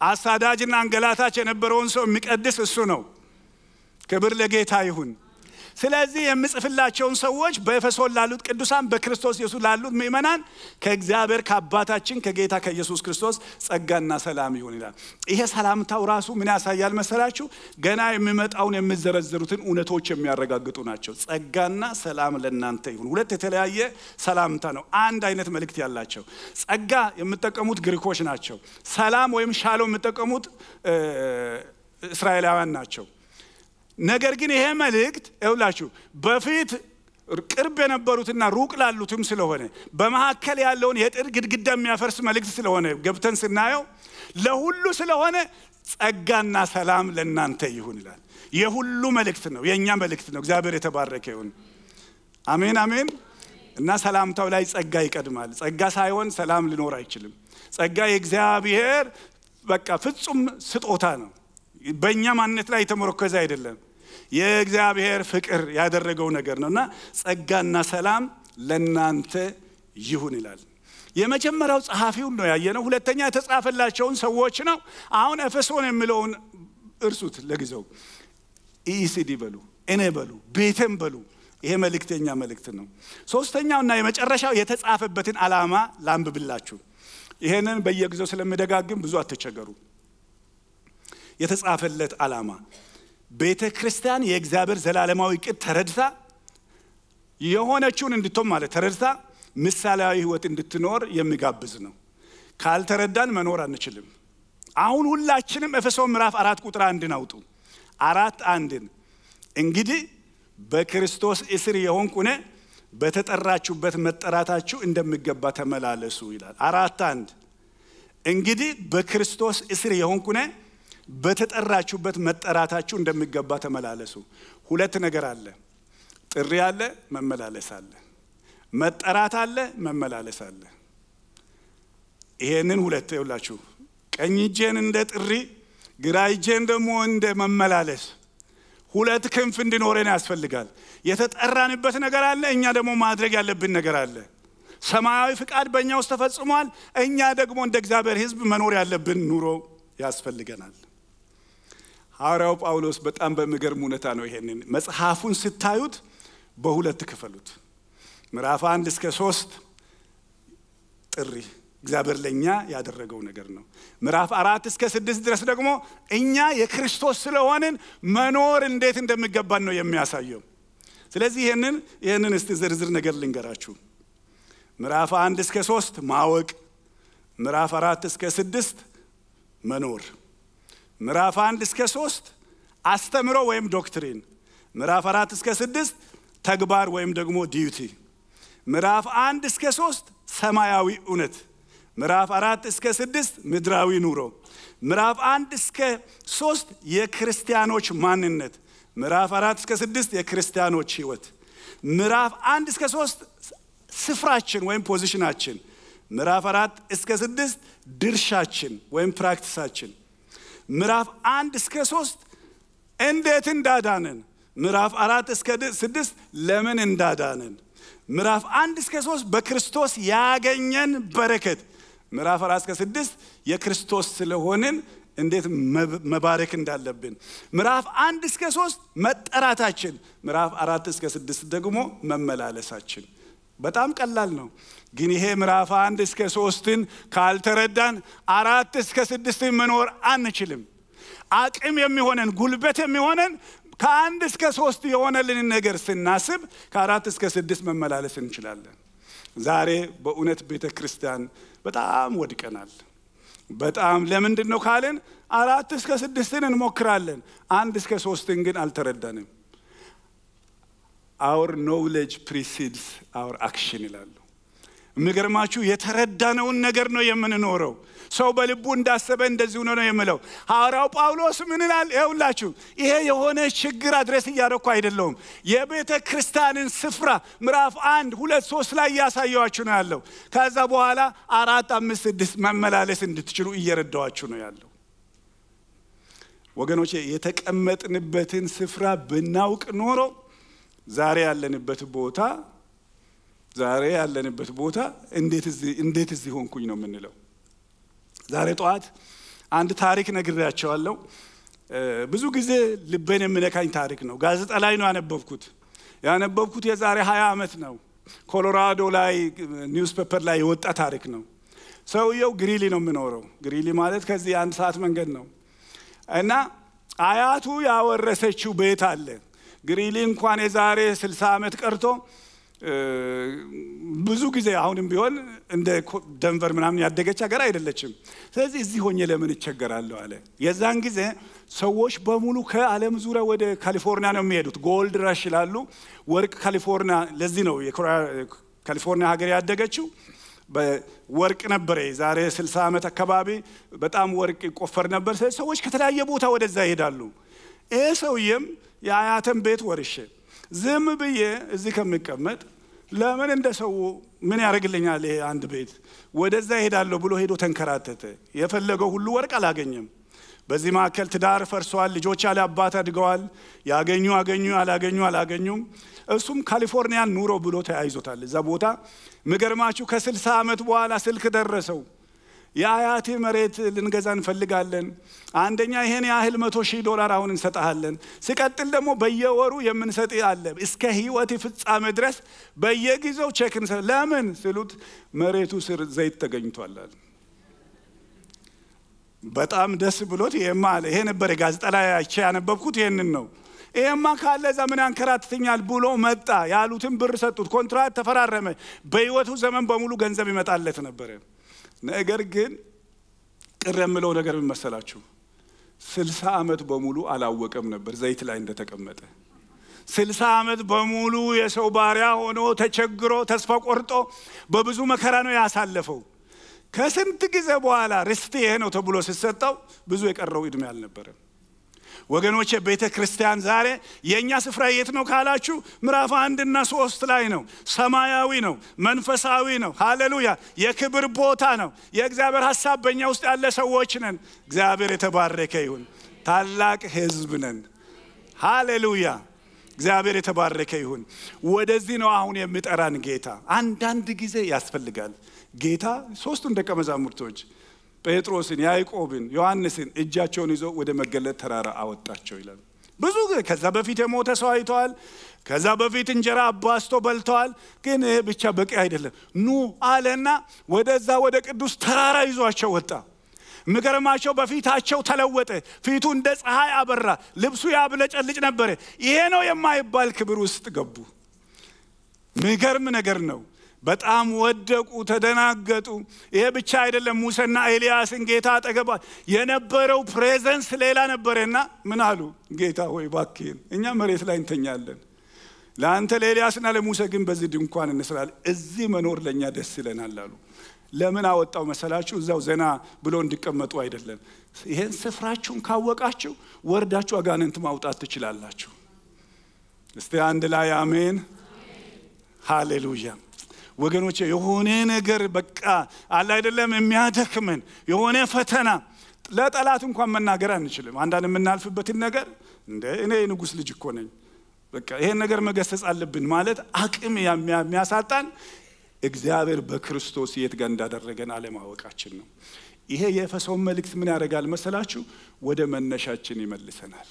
አሳዳጅና አንገላታች የነበረውን ሰው የሚቀድስ እሱ ነው። ክብር ለጌታ ይሁን። ስለዚህ የምጽፍላቸውን ሰዎች በኤፌሶን ላሉት ቅዱሳን በክርስቶስ ኢየሱስ ላሉት ምእመናን ከእግዚአብሔር ከአባታችን ከጌታ ከኢየሱስ ክርስቶስ ጸጋና ሰላም ይሁን ይላል። ይሄ ሰላምታው ራሱ ምን ያሳያል መሰላችሁ? ገና የሚመጣውን የምዘረዝሩትን እውነቶች የሚያረጋግጡ ናቸው። ጸጋና ሰላም ለእናንተ ይሁን። ሁለት የተለያየ ሰላምታ ነው። አንድ አይነት መልእክት ያላቸው። ጸጋ የምጠቀሙት ግሪኮች ናቸው። ሰላም ወይም ሻሎ የምጠቀሙት እስራኤላውያን ናቸው። ነገር ግን ይሄ መልእክት እውላችሁ በፊት ቅርብ የነበሩትና ሩቅ ላሉትም ስለሆነ በመካከል ያለውን የጥር ግድግዳ የሚያፈርስ መልእክት ስለሆነ ገብተን ስናየው ለሁሉ ስለሆነ ጸጋና ሰላም ለእናንተ ይሁን ይላል። የሁሉ መልእክት ነው፣ የእኛ መልእክት ነው። እግዚአብሔር የተባረከ ይሁን። አሜን አሜን። እና ሰላምታው ላይ ጸጋ ይቀድማል። ጸጋ ሳይሆን ሰላም ሊኖር አይችልም። ጸጋ የእግዚአብሔር በቃ ፍጹም ስጦታ ነው። በእኛ ማንነት ላይ የተመረኮዘ አይደለም። የእግዚአብሔር ፍቅር ያደረገው ነገር ነው እና ጸጋና ሰላም ለናንተ ይሁን ይላል የመጀመሪያው ጸሐፊውን ነው ያየነው ሁለተኛ የተጻፈላቸውን ሰዎች ነው አሁን ኤፌሶን የሚለውን እርሱት ለጊዜው ኢሲዲ በሉ እኔ በሉ ቤቴም በሉ ይሄ መልእክተኛ መልእክት ነው ሶስተኛው እና የመጨረሻው የተጻፈበትን አላማ ላንብብላችሁ ይሄንን በየጊዜው ስለምደጋግም ብዙ አትቸገሩ የተጻፈለት አላማ ቤተ ክርስቲያን የእግዚአብሔር ዘላለማዊ ቅድ ተረድታ የሆነችውን እንድትሆን ማለት ተረድታ ምሳሌያዊ ህይወት እንድትኖር የሚጋብዝ ነው። ካልተረዳን መኖር አንችልም። አሁን ሁላችንም ኤፌሶ ምዕራፍ አራት ቁጥር አንድን አውጡ። አራት አንድን እንግዲህ በክርስቶስ እስር የሆንኩ በተጠራችሁበት መጠራታችሁ እንደሚገባ ተመላለሱ ይላል። አራት አንድ እንግዲህ በክርስቶስ እስር የሆንኩነ በተጠራችሁበት መጠራታችሁ እንደሚገባ ተመላለሱ። ሁለት ነገር አለ። ጥሪ አለ፣ መመላለስ አለ። መጠራት አለ፣ መመላለስ አለ። ይሄንን ሁለት ይውላችሁ፣ ቀኝ እጄን እንደ ጥሪ፣ ግራ እጄን ደግሞ እንደ መመላለስ ሁለት ክንፍ እንዲኖረን ያስፈልጋል። የተጠራንበት ነገር አለ፣ እኛ ደግሞ ማድረግ ያለብን ነገር አለ። ሰማያዊ ፍቃድ በእኛ ውስጥ ተፈጽሟል። እኛ ደግሞ እንደ እግዚአብሔር ሕዝብ መኖር ያለብን ኑሮ ያስፈልገናል። ሐዋርያው ጳውሎስ በጣም በሚገርም ሁኔታ ነው ይሄንን መጽሐፉን ስታዩት በሁለት ክፈሉት። ምዕራፍ አንድ እስከ ሶስት ጥሪ እግዚአብሔር ለእኛ ያደረገው ነገር ነው። ምዕራፍ አራት እስከ ስድስት ድረስ ደግሞ እኛ የክርስቶስ ስለሆንን መኖር እንዴት እንደሚገባን ነው የሚያሳየው። ስለዚህ ይህንን ይህንን እስቲ ዝርዝር ነገር ልንገራችሁ። ምዕራፍ አንድ እስከ ሶስት ማወቅ፣ ምዕራፍ አራት እስከ ስድስት መኖር ምዕራፍ አንድ እስከ ሶስት አስተምሮ ወይም ዶክትሪን፣ ምዕራፍ አራት እስከ ስድስት ተግባር ወይም ደግሞ ዲዩቲ፣ ምዕራፍ አንድ እስከ ሶስት ሰማያዊ እውነት፣ ምዕራፍ አራት እስከ ስድስት ምድራዊ ኑሮ፣ ምዕራፍ አንድ እስከ ሶስት የክርስቲያኖች ማንነት፣ ምዕራፍ አራት እስከ ስድስት የክርስቲያኖች ህይወት፣ ምዕራፍ አንድ እስከ ሶስት ስፍራችን ወይም ፖዚሽናችን፣ ምዕራፍ አራት እስከ ስድስት ድርሻችን ወይም ፕራክቲሳችን ምዕራፍ አንድ እስከ ሶስት እንዴት እንዳዳንን ምዕራፍ አራት እስከ ስድስት ለምን እንዳዳንን ምዕራፍ አንድ እስከ ሶስት በክርስቶስ ያገኘን በረከት፣ ምዕራፍ አራት እስከ ስድስት የክርስቶስ ስለሆንን እንዴት መባረክ እንዳለብን፣ ምዕራፍ አንድ እስከ ሶስት መጠራታችን፣ ምዕራፍ አራት እስከ ስድስት ደግሞ መመላለሳችን በጣም ቀላል ነው ግን ይሄ ምዕራፍ አንድ እስከ ሶስትን ካልተረዳን አራት እስከ ስድስትን መኖር አንችልም አቅም የሚሆነን ጉልበት የሚሆነን ከአንድ እስከ ሶስት የሆነልን ነገር ስናስብ ከአራት እስከ ስድስት መመላለስ እንችላለን ዛሬ በእውነት ቤተ ክርስቲያን በጣም ወድቀናል በጣም ለምንድን ነው ካልን አራት እስከ ስድስትን እንሞክራለን አንድ እስከ ሶስትን ግን አልተረዳንም አውር ኖውሌጅ ፕሪሲድስ አውር አክሽን ይላሉ። የሚገርማችሁ የተረዳነውን ነገር ነው የምንኖረው። ሰው በልቡ እንዳሰበ እንደዚሁ ነው የምለው። ሐዋርያው ጳውሎስ ምን ይላል? ይኸውላችሁ ይሄ የሆነ ችግር አድረስ እያደረኩ አይደለውም። የቤተ ክርስቲያንን ስፍራ ምዕራፍ አንድ ሁለት ሶስት ላይ እያሳየዋችሁ ነው ያለው። ከዛ በኋላ አራት አምስት ስድስት መመላለስ እንድትችሉ እየረዳዋችሁ ነው ያለው። ወገኖቼ የተቀመጥንበትን ስፍራ ብናውቅ ኖሮ ዛሬ ያለንበት ቦታ ዛሬ ያለንበት ቦታ እንዴት እዚህ ሆንኩኝ ነው የምንለው። ዛሬ ጠዋት አንድ ታሪክ ነግሬያቸዋለሁ። ብዙ ጊዜ ልቤን የምነካኝ ታሪክ ነው። ጋዜጣ ላይ ነው ያነበብኩት። ያነበብኩት የዛሬ 20 ዓመት ነው። ኮሎራዶ ላይ ኒውስ ፔፐር ላይ የወጣ ታሪክ ነው። ሰውየው ግሪሊ ነው የምኖረው። ግሪሊ ማለት ከዚህ የአንድ ሰዓት መንገድ ነው እና አያቱ ያወረሰችው ቤት አለ ግሪሊ እንኳን የዛሬ 60 ዓመት ቀርቶ ብዙ ጊዜ አሁንም ቢሆን እንደ ደንቨር ምናምን ያደገች ሀገር አይደለችም። ስለዚህ እዚህ ሆኜ ለምን ይቸገራለሁ አለ። የዛን ጊዜ ሰዎች በሙሉ ከዓለም ዙሪያ ወደ ካሊፎርኒያ ነው የሚሄዱት። ጎልድ ራሽ ይላሉ፣ ወርቅ ካሊፎርኒያ። ለዚህ ነው ካሊፎርኒያ ሀገር ያደገችው። ወርቅ ነበረ። የዛሬ 60 ዓመት አካባቢ በጣም ወርቅ ይቆፈር ነበር። ሰዎች ከተለያየ ቦታ ወደዛ ይሄዳሉ። ይህ ሰውዬም የአያትን ቤት ወርሼ ዝም ብዬ እዚህ ከሚቀመጥ ለምን እንደ ሰው ምን ያደርግልኛል ይሄ አንድ ቤት ወደዛ ይሄዳለሁ ብሎ ሄዶ ተንከራተተ የፈለገው ሁሉ ወርቅ አላገኘም በዚህ መካከል ትዳር ፈርሷል ልጆች ያለ አባት አድገዋል ያገኙ አገኙ ያላገኙ አላገኙም እሱም ካሊፎርኒያን ኑሮ ብሎ ተያይዞታል እዛ ቦታ ምገርማችሁ ከስልሳ ዓመት በኋላ ስልክ ደረሰው የአያቴ መሬት ልንገዛ እንፈልጋለን። አንደኛ ይሄን ያህል መቶ ሺህ ዶላር አሁን እንሰጠሃለን። ሲቀጥል ደግሞ በየወሩ የምንሰጥ አለ እስከ ህይወት ፍጻሜ ድረስ በየጊዜው ቼክ እንሰ ለምን ስሉት መሬቱ ስር ዘይት ተገኝቷላል። በጣም ደስ ብሎት ይሄማ አለ። ይሄ ነበር የጋዜጣ ላይ አይቼ ያነበብኩት ይህንን ነው። ይሄማ ካለ እዛ ያንከራትተኛል ብሎ መጣ። ያሉትን ብር ሰጡት። ኮንትራት ተፈራረመ። በህይወቱ ዘመን በሙሉ ገንዘብ ይመጣለት ነበረ። ነገር ግን ቅር የምለው ነገር ምን መሰላችሁ? ስልሳ ዓመት በሙሉ አላወቀም ነበር ዘይት ላይ እንደተቀመጠ። ስልሳ ዓመት በሙሉ የሰው ባሪያ ሆኖ ተቸግሮ ተስፋ ቆርጦ በብዙ መከራ ነው ያሳለፈው። ከስንት ጊዜ በኋላ ርስት ይሄ ነው ተብሎ ሲሰጠው ብዙ የቀረው እድሜ አልነበረም። ወገኖቼ ቤተ ክርስቲያን ዛሬ የእኛ ስፍራ የት ነው ካላችሁ ምዕራፍ አንድና ሶስት ላይ ነው። ሰማያዊ ነው፣ መንፈሳዊ ነው። ሃሌሉያ! የክብር ቦታ ነው። የእግዚአብሔር ሀሳብ በእኛ ውስጥ ያለ ሰዎች ነን። እግዚአብሔር የተባረከ ይሁን። ታላቅ ህዝብ ነን። ሃሌሉያ! እግዚአብሔር የተባረከ ይሁን። ወደዚህ ነው አሁን የሚጠራን ጌታ። አንዳንድ ጊዜ ያስፈልጋል ጌታ ሶስቱን ደቀ መዛሙርቶች ጴጥሮስን፣ ያዕቆብን፣ ዮሐንስን እጃቸውን ይዞ ወደ መገለጥ ተራራ አወጣቸው ይላል። ብዙ ከዛ በፊት የሞተ ሰው አይተዋል። ከዛ በፊት እንጀራ አባስቶ በልተዋል። ግን ይህ ብቻ በቂ አይደለም። ኑ አለና ወደዛ ወደ ቅዱስ ተራራ ይዟቸው ወጣ። ምገርማቸው በፊታቸው ተለወጠ። ፊቱ እንደ ፀሐይ አበራ። ልብሱ ያብለጨልጭ ነበረ። ይሄ ነው የማይባል ክብር ውስጥ ገቡ። ምገርም ነገር ነው። በጣም ወደቁ፣ ተደናገጡ። ይሄ ብቻ አይደለም። ሙሴና ኤልያስን ጌታ አጠገባ የነበረው ፕሬዘንስ ሌላ ነበረና ምን አሉ? ጌታ ሆይ ባክህን፣ እኛ መሬት ላይ እንተኛለን። ለአንተ ለኤልያስና ለሙሴ ግን በዚህ ድንኳን እንስላል። እዚህ መኖር ለእኛ ደስ ይለናል አሉ። ለምን አወጣው መሰላችሁ? እዛው ዘና ብሎ እንዲቀመጡ አይደለም። ይህን ስፍራችሁን ካወቃችሁ ወርዳችሁ አጋንንት ማውጣት ትችላላችሁ። እስቲ አንድ ላይ አሜን፣ ሃሌሉያ። ወገኖች የሆነ ነገር በቃ አለ አይደለም የሚያደክመን የሆነ ፈተና ለጠላት እንኳን መናገር አንችልም። አንዳንድ የምናልፍበትን ነገር እንደ እኔ ንጉሥ ልጅ እኮ ነኝ በቃ ይሄን ነገር መገሰጽ አለብን ማለት አቅም የሚያሳጣን እግዚአብሔር በክርስቶስ የት ጋር እንዳደረገን አለማወቃችን ነው። ይሄ የኤፌሶን መልእክት ምን ያደርጋል መሰላችሁ? ወደ መነሻችን ይመልሰናል።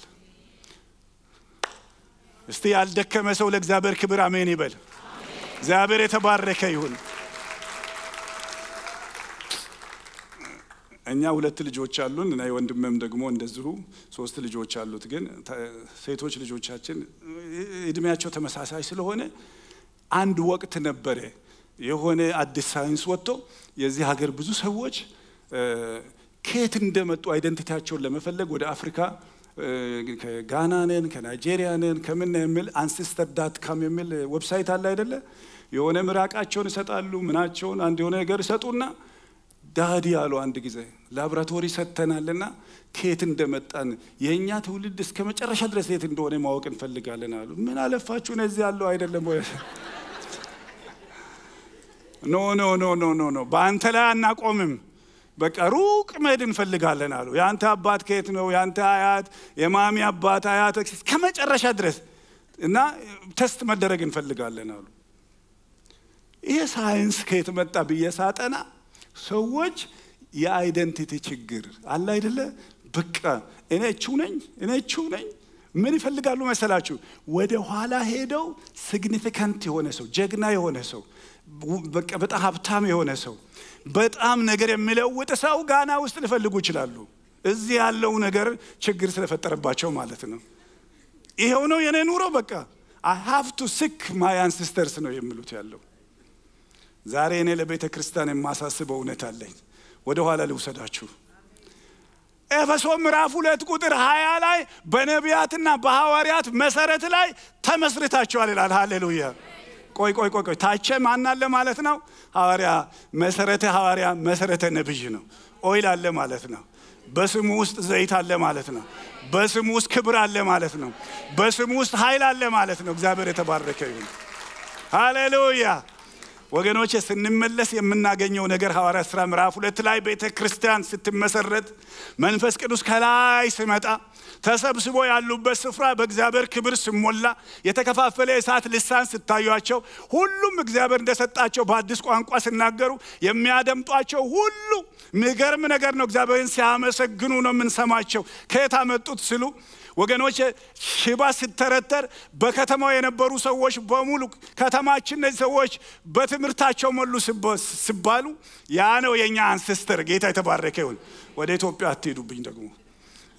እስቲ ያልደከመ ሰው ለእግዚአብሔር ክብር አሜን ይበል። እግዚአብሔር የተባረከ ይሁን። እኛ ሁለት ልጆች አሉን እና ወንድምም ደግሞ እንደዚሁ ሶስት ልጆች አሉት። ግን ሴቶች ልጆቻችን እድሜያቸው ተመሳሳይ ስለሆነ አንድ ወቅት ነበረ የሆነ አዲስ ሳይንስ ወጥቶ የዚህ ሀገር ብዙ ሰዎች ከየት እንደመጡ አይደንቲቲያቸውን ለመፈለግ ወደ አፍሪካ ከጋና ነን ከናይጄሪያ ነን ከምን የሚል አንሲስተር ዳት ካም የሚል ዌብሳይት አለ አይደለ? የሆነ ምራቃቸውን ይሰጣሉ፣ ምናቸውን አንድ የሆነ ነገር ይሰጡና ዳዲ አሉ። አንድ ጊዜ ላብራቶሪ ሰጥተናልና ከየት እንደመጣን የእኛ ትውልድ እስከ መጨረሻ ድረስ የት እንደሆነ ማወቅ እንፈልጋለን አሉ። ምን አለፋችሁ እዚህ ያለው አይደለም ወይ? ኖ ኖ ኖ ኖ ኖ ኖ በአንተ ላይ አናቆምም። በቃ ሩቅ መሄድ እንፈልጋለን አሉ። የአንተ አባት ከየት ነው? የአንተ አያት፣ የማሚ አባት አያት እስከ መጨረሻ ድረስ እና ተስት መደረግ እንፈልጋለን አሉ። ይህ ሳይንስ ከየት መጣ ብዬ ሳጠና ሰዎች የአይደንቲቲ ችግር አለ አይደለ? በቃ እኔችው ነኝ እኔችው ነኝ ምን ይፈልጋሉ መሰላችሁ? ወደ ኋላ ሄደው ሲግኒፊካንት የሆነ ሰው፣ ጀግና የሆነ ሰው፣ በቃ በጣም ሀብታም የሆነ ሰው፣ በጣም ነገር የሚለውጥ ሰው ጋና ውስጥ ሊፈልጉ ይችላሉ። እዚህ ያለው ነገር ችግር ስለፈጠረባቸው ማለት ነው። ይሄው ነው የኔ ኑሮ በቃ አይ ሃቭ ቱ ሲክ ማይ አንሲስተርስ ነው የሚሉት ያለው ዛሬ እኔ ለቤተ ክርስቲያን የማሳስበው እውነት አለኝ። ወደ ኋላ ልውሰዳችሁ። ኤፌሶ ምዕራፍ ሁለት ቁጥር ሀያ ላይ በነቢያትና በሐዋርያት መሰረት ላይ ተመስርታችኋል ይላል። ሀሌሉያ ቆይ ቆይ ቆይ ቆይ ታቸ ማናለ ማለት ነው? ሐዋርያ መሰረተ ሐዋርያ መሰረተ ነብይ ነው። ኦይል አለ ማለት ነው። በስሙ ውስጥ ዘይት አለ ማለት ነው። በስሙ ውስጥ ክብር አለ ማለት ነው። በስሙ ውስጥ ኃይል አለ ማለት ነው። እግዚአብሔር የተባረከ ይሁን። ሀሌሉያ። ወገኖች ስንመለስ የምናገኘው ነገር ሐዋርያ ሥራ ምዕራፍ ሁለት ላይ ቤተ ክርስቲያን ስትመሰረት መንፈስ ቅዱስ ከላይ ሲመጣ ተሰብስቦ ያሉበት ስፍራ በእግዚአብሔር ክብር ሲሞላ የተከፋፈለ የእሳት ልሳን ስታዩቸው ሁሉም እግዚአብሔር እንደሰጣቸው በአዲስ ቋንቋ ሲናገሩ የሚያደምጧቸው ሁሉ ምገርም ነገር ነው። እግዚአብሔርን ሲያመሰግኑ ነው የምንሰማቸው። ከየት አመጡት ስሉ ወገኖች ሽባ ስተረተር በከተማው የነበሩ ሰዎች በሙሉ ከተማችን እነዚህ ሰዎች በትምህርታቸው ሞሉ ሲባሉ ያ ነው የእኛ አንስስተር ጌታ የተባረከ ይሁን። ወደ ኢትዮጵያ አትሄዱብኝ። ደግሞ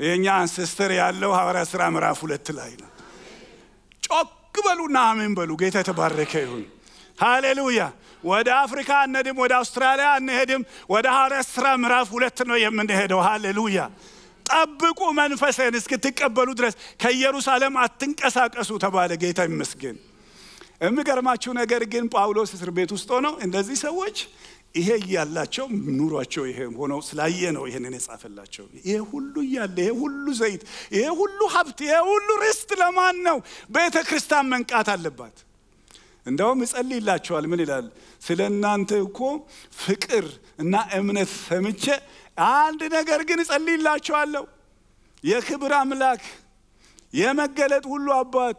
የእኛ አንስስተር ያለው ሐዋርያ ሥራ ምዕራፍ ሁለት ላይ ነው። ጮክ በሉና አሜን በሉ። ጌታ የተባረከ ይሁን። ሃሌሉያ። ወደ አፍሪካ አንሄድም፣ ወደ አውስትራሊያ አንሄድም። ወደ ሐዋርያ ሥራ ምዕራፍ ሁለት ነው የምንሄደው። ሃሌሉያ። ጠብቁ መንፈሰን እስክትቀበሉ ድረስ ከኢየሩሳሌም አትንቀሳቀሱ ተባለ። ጌታ ይመስገን። የሚገርማችሁ ነገር ግን ጳውሎስ እስር ቤት ውስጥ ሆነው እንደዚህ ሰዎች ይሄ እያላቸው ኑሯቸው ይሄ ሆኖ ስላየ ነው ይሄንን የጻፈላቸው። ይሄ ሁሉ እያለ ይሄ ሁሉ ዘይት፣ ይሄ ሁሉ ሀብት፣ ይሄ ሁሉ ርስት ለማን ነው? ቤተ ክርስቲያን መንቃት አለባት። እንደውም ይጸልይላቸዋል። ምን ይላል? ስለ እናንተ እኮ ፍቅር እና እምነት ሰምቼ አንድ ነገር ግን እጸልይላችኋለሁ። የክብር አምላክ የመገለጥ ሁሉ አባት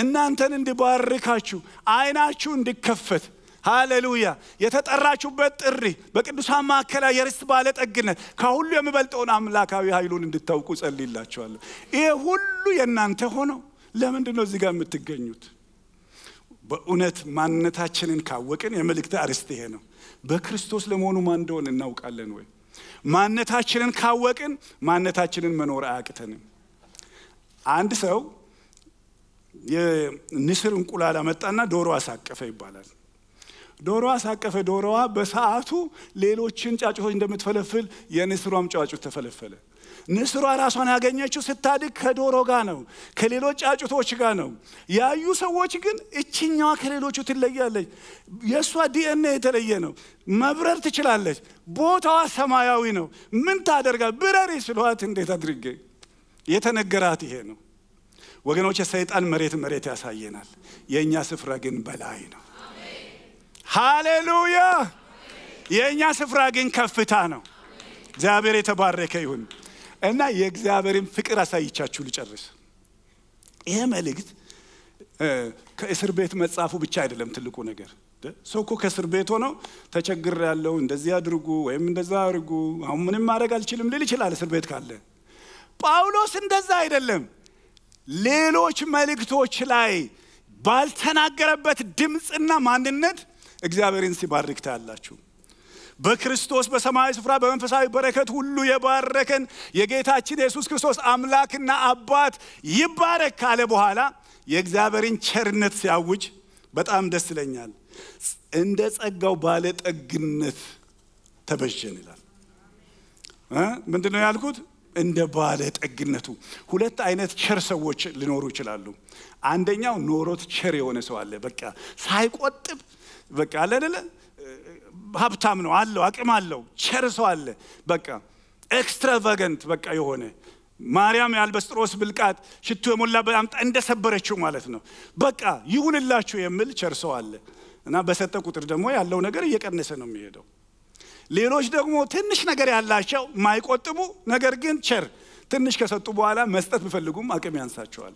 እናንተን እንዲባርካችሁ አይናችሁ እንዲከፈት ሃሌሉያ የተጠራችሁበት ጥሪ በቅዱሳን ማዕከል የርስ ባለጠግነት ከሁሉ የሚበልጠውን አምላካዊ ኃይሉን እንድታውቁ ጸልይላችኋለሁ። ይሄ ሁሉ የእናንተ ሆነው ለምንድን ነው እዚህ ጋር የምትገኙት? በእውነት ማንነታችንን ካወቅን የመልእክት አርስት ይሄ ነው። በክርስቶስ ለመሆኑ ማን እንደሆን እናውቃለን ወይ? ማንነታችንን ካወቅን ማንነታችንን መኖር አያቅተንም። አንድ ሰው የንስር እንቁላል አመጣና ዶሮ አሳቀፈ ይባላል። ዶሮ አሳቀፈ። ዶሮዋ በሰዓቱ ሌሎችን ጫጩቶች እንደምትፈለፍል የንስሯም ጫጩት ተፈለፈለ። ንስሯ ራሷን ያገኘችው ስታድግ ከዶሮ ጋር ነው፣ ከሌሎች ጫጩቶች ጋር ነው። ያዩ ሰዎች ግን እችኛዋ ከሌሎቹ ትለያለች። የእሷ ዲኤንኤ የተለየ ነው። መብረር ትችላለች። ቦታዋ ሰማያዊ ነው። ምን ታደርጋል? ብረሪ ስሏት እንዴት አድርጌ የተነገራት ይሄ ነው። ወገኖች፣ የሰይጣን መሬት መሬት ያሳየናል። የእኛ ስፍራ ግን በላይ ነው። ሃሌሉያ! የእኛ ስፍራ ግን ከፍታ ነው። እግዚአብሔር የተባረከ ይሁን። እና የእግዚአብሔርን ፍቅር አሳይቻችሁ ልጨርስ። ይሄ መልእክት ከእስር ቤት መጻፉ ብቻ አይደለም ትልቁ ነገር። ሰው እኮ ከእስር ቤት ሆኖ ተቸግር ያለው እንደዚህ አድርጉ ወይም እንደዛ አድርጉ፣ አሁን ምንም ማድረግ አልችልም ልል ይችላል እስር ቤት ካለ። ጳውሎስ እንደዛ አይደለም። ሌሎች መልእክቶች ላይ ባልተናገረበት ድምፅና ማንነት እግዚአብሔርን ሲባርክ ታያላችሁ። በክርስቶስ በሰማያዊ ስፍራ በመንፈሳዊ በረከት ሁሉ የባረከን የጌታችን የሱስ ክርስቶስ አምላክና አባት ይባረክ ካለ በኋላ የእግዚአብሔርን ቸርነት ሲያውጅ በጣም ደስ ይለኛል። እንደ ጸጋው ባለ ጠግነት ተበጀን ይላል። ምንድን ነው ያልኩት? እንደ ባለ ጠግነቱ ሁለት አይነት ቸር ሰዎች ሊኖሩ ይችላሉ። አንደኛው ኖሮት ቸር የሆነ ሰው አለ። በቃ ሳይቆጥብ በቃ አለ ሀብታም ነው አለው፣ አቅም አለው፣ ቸር ሰው አለ። በቃ ኤክስትራቫገንት በቃ የሆነ ማርያም የአልበስጥሮስ ብልቃጥ ሽቱ የሞላ በጣም እንደሰበረችው ማለት ነው። በቃ ይሁንላችሁ የሚል ቸር ሰው አለ እና በሰጠ ቁጥር ደግሞ ያለው ነገር እየቀነሰ ነው የሚሄደው። ሌሎች ደግሞ ትንሽ ነገር ያላቸው ማይቆጥቡ፣ ነገር ግን ቸር ትንሽ ከሰጡ በኋላ መስጠት ቢፈልጉም አቅም ያንሳቸዋል።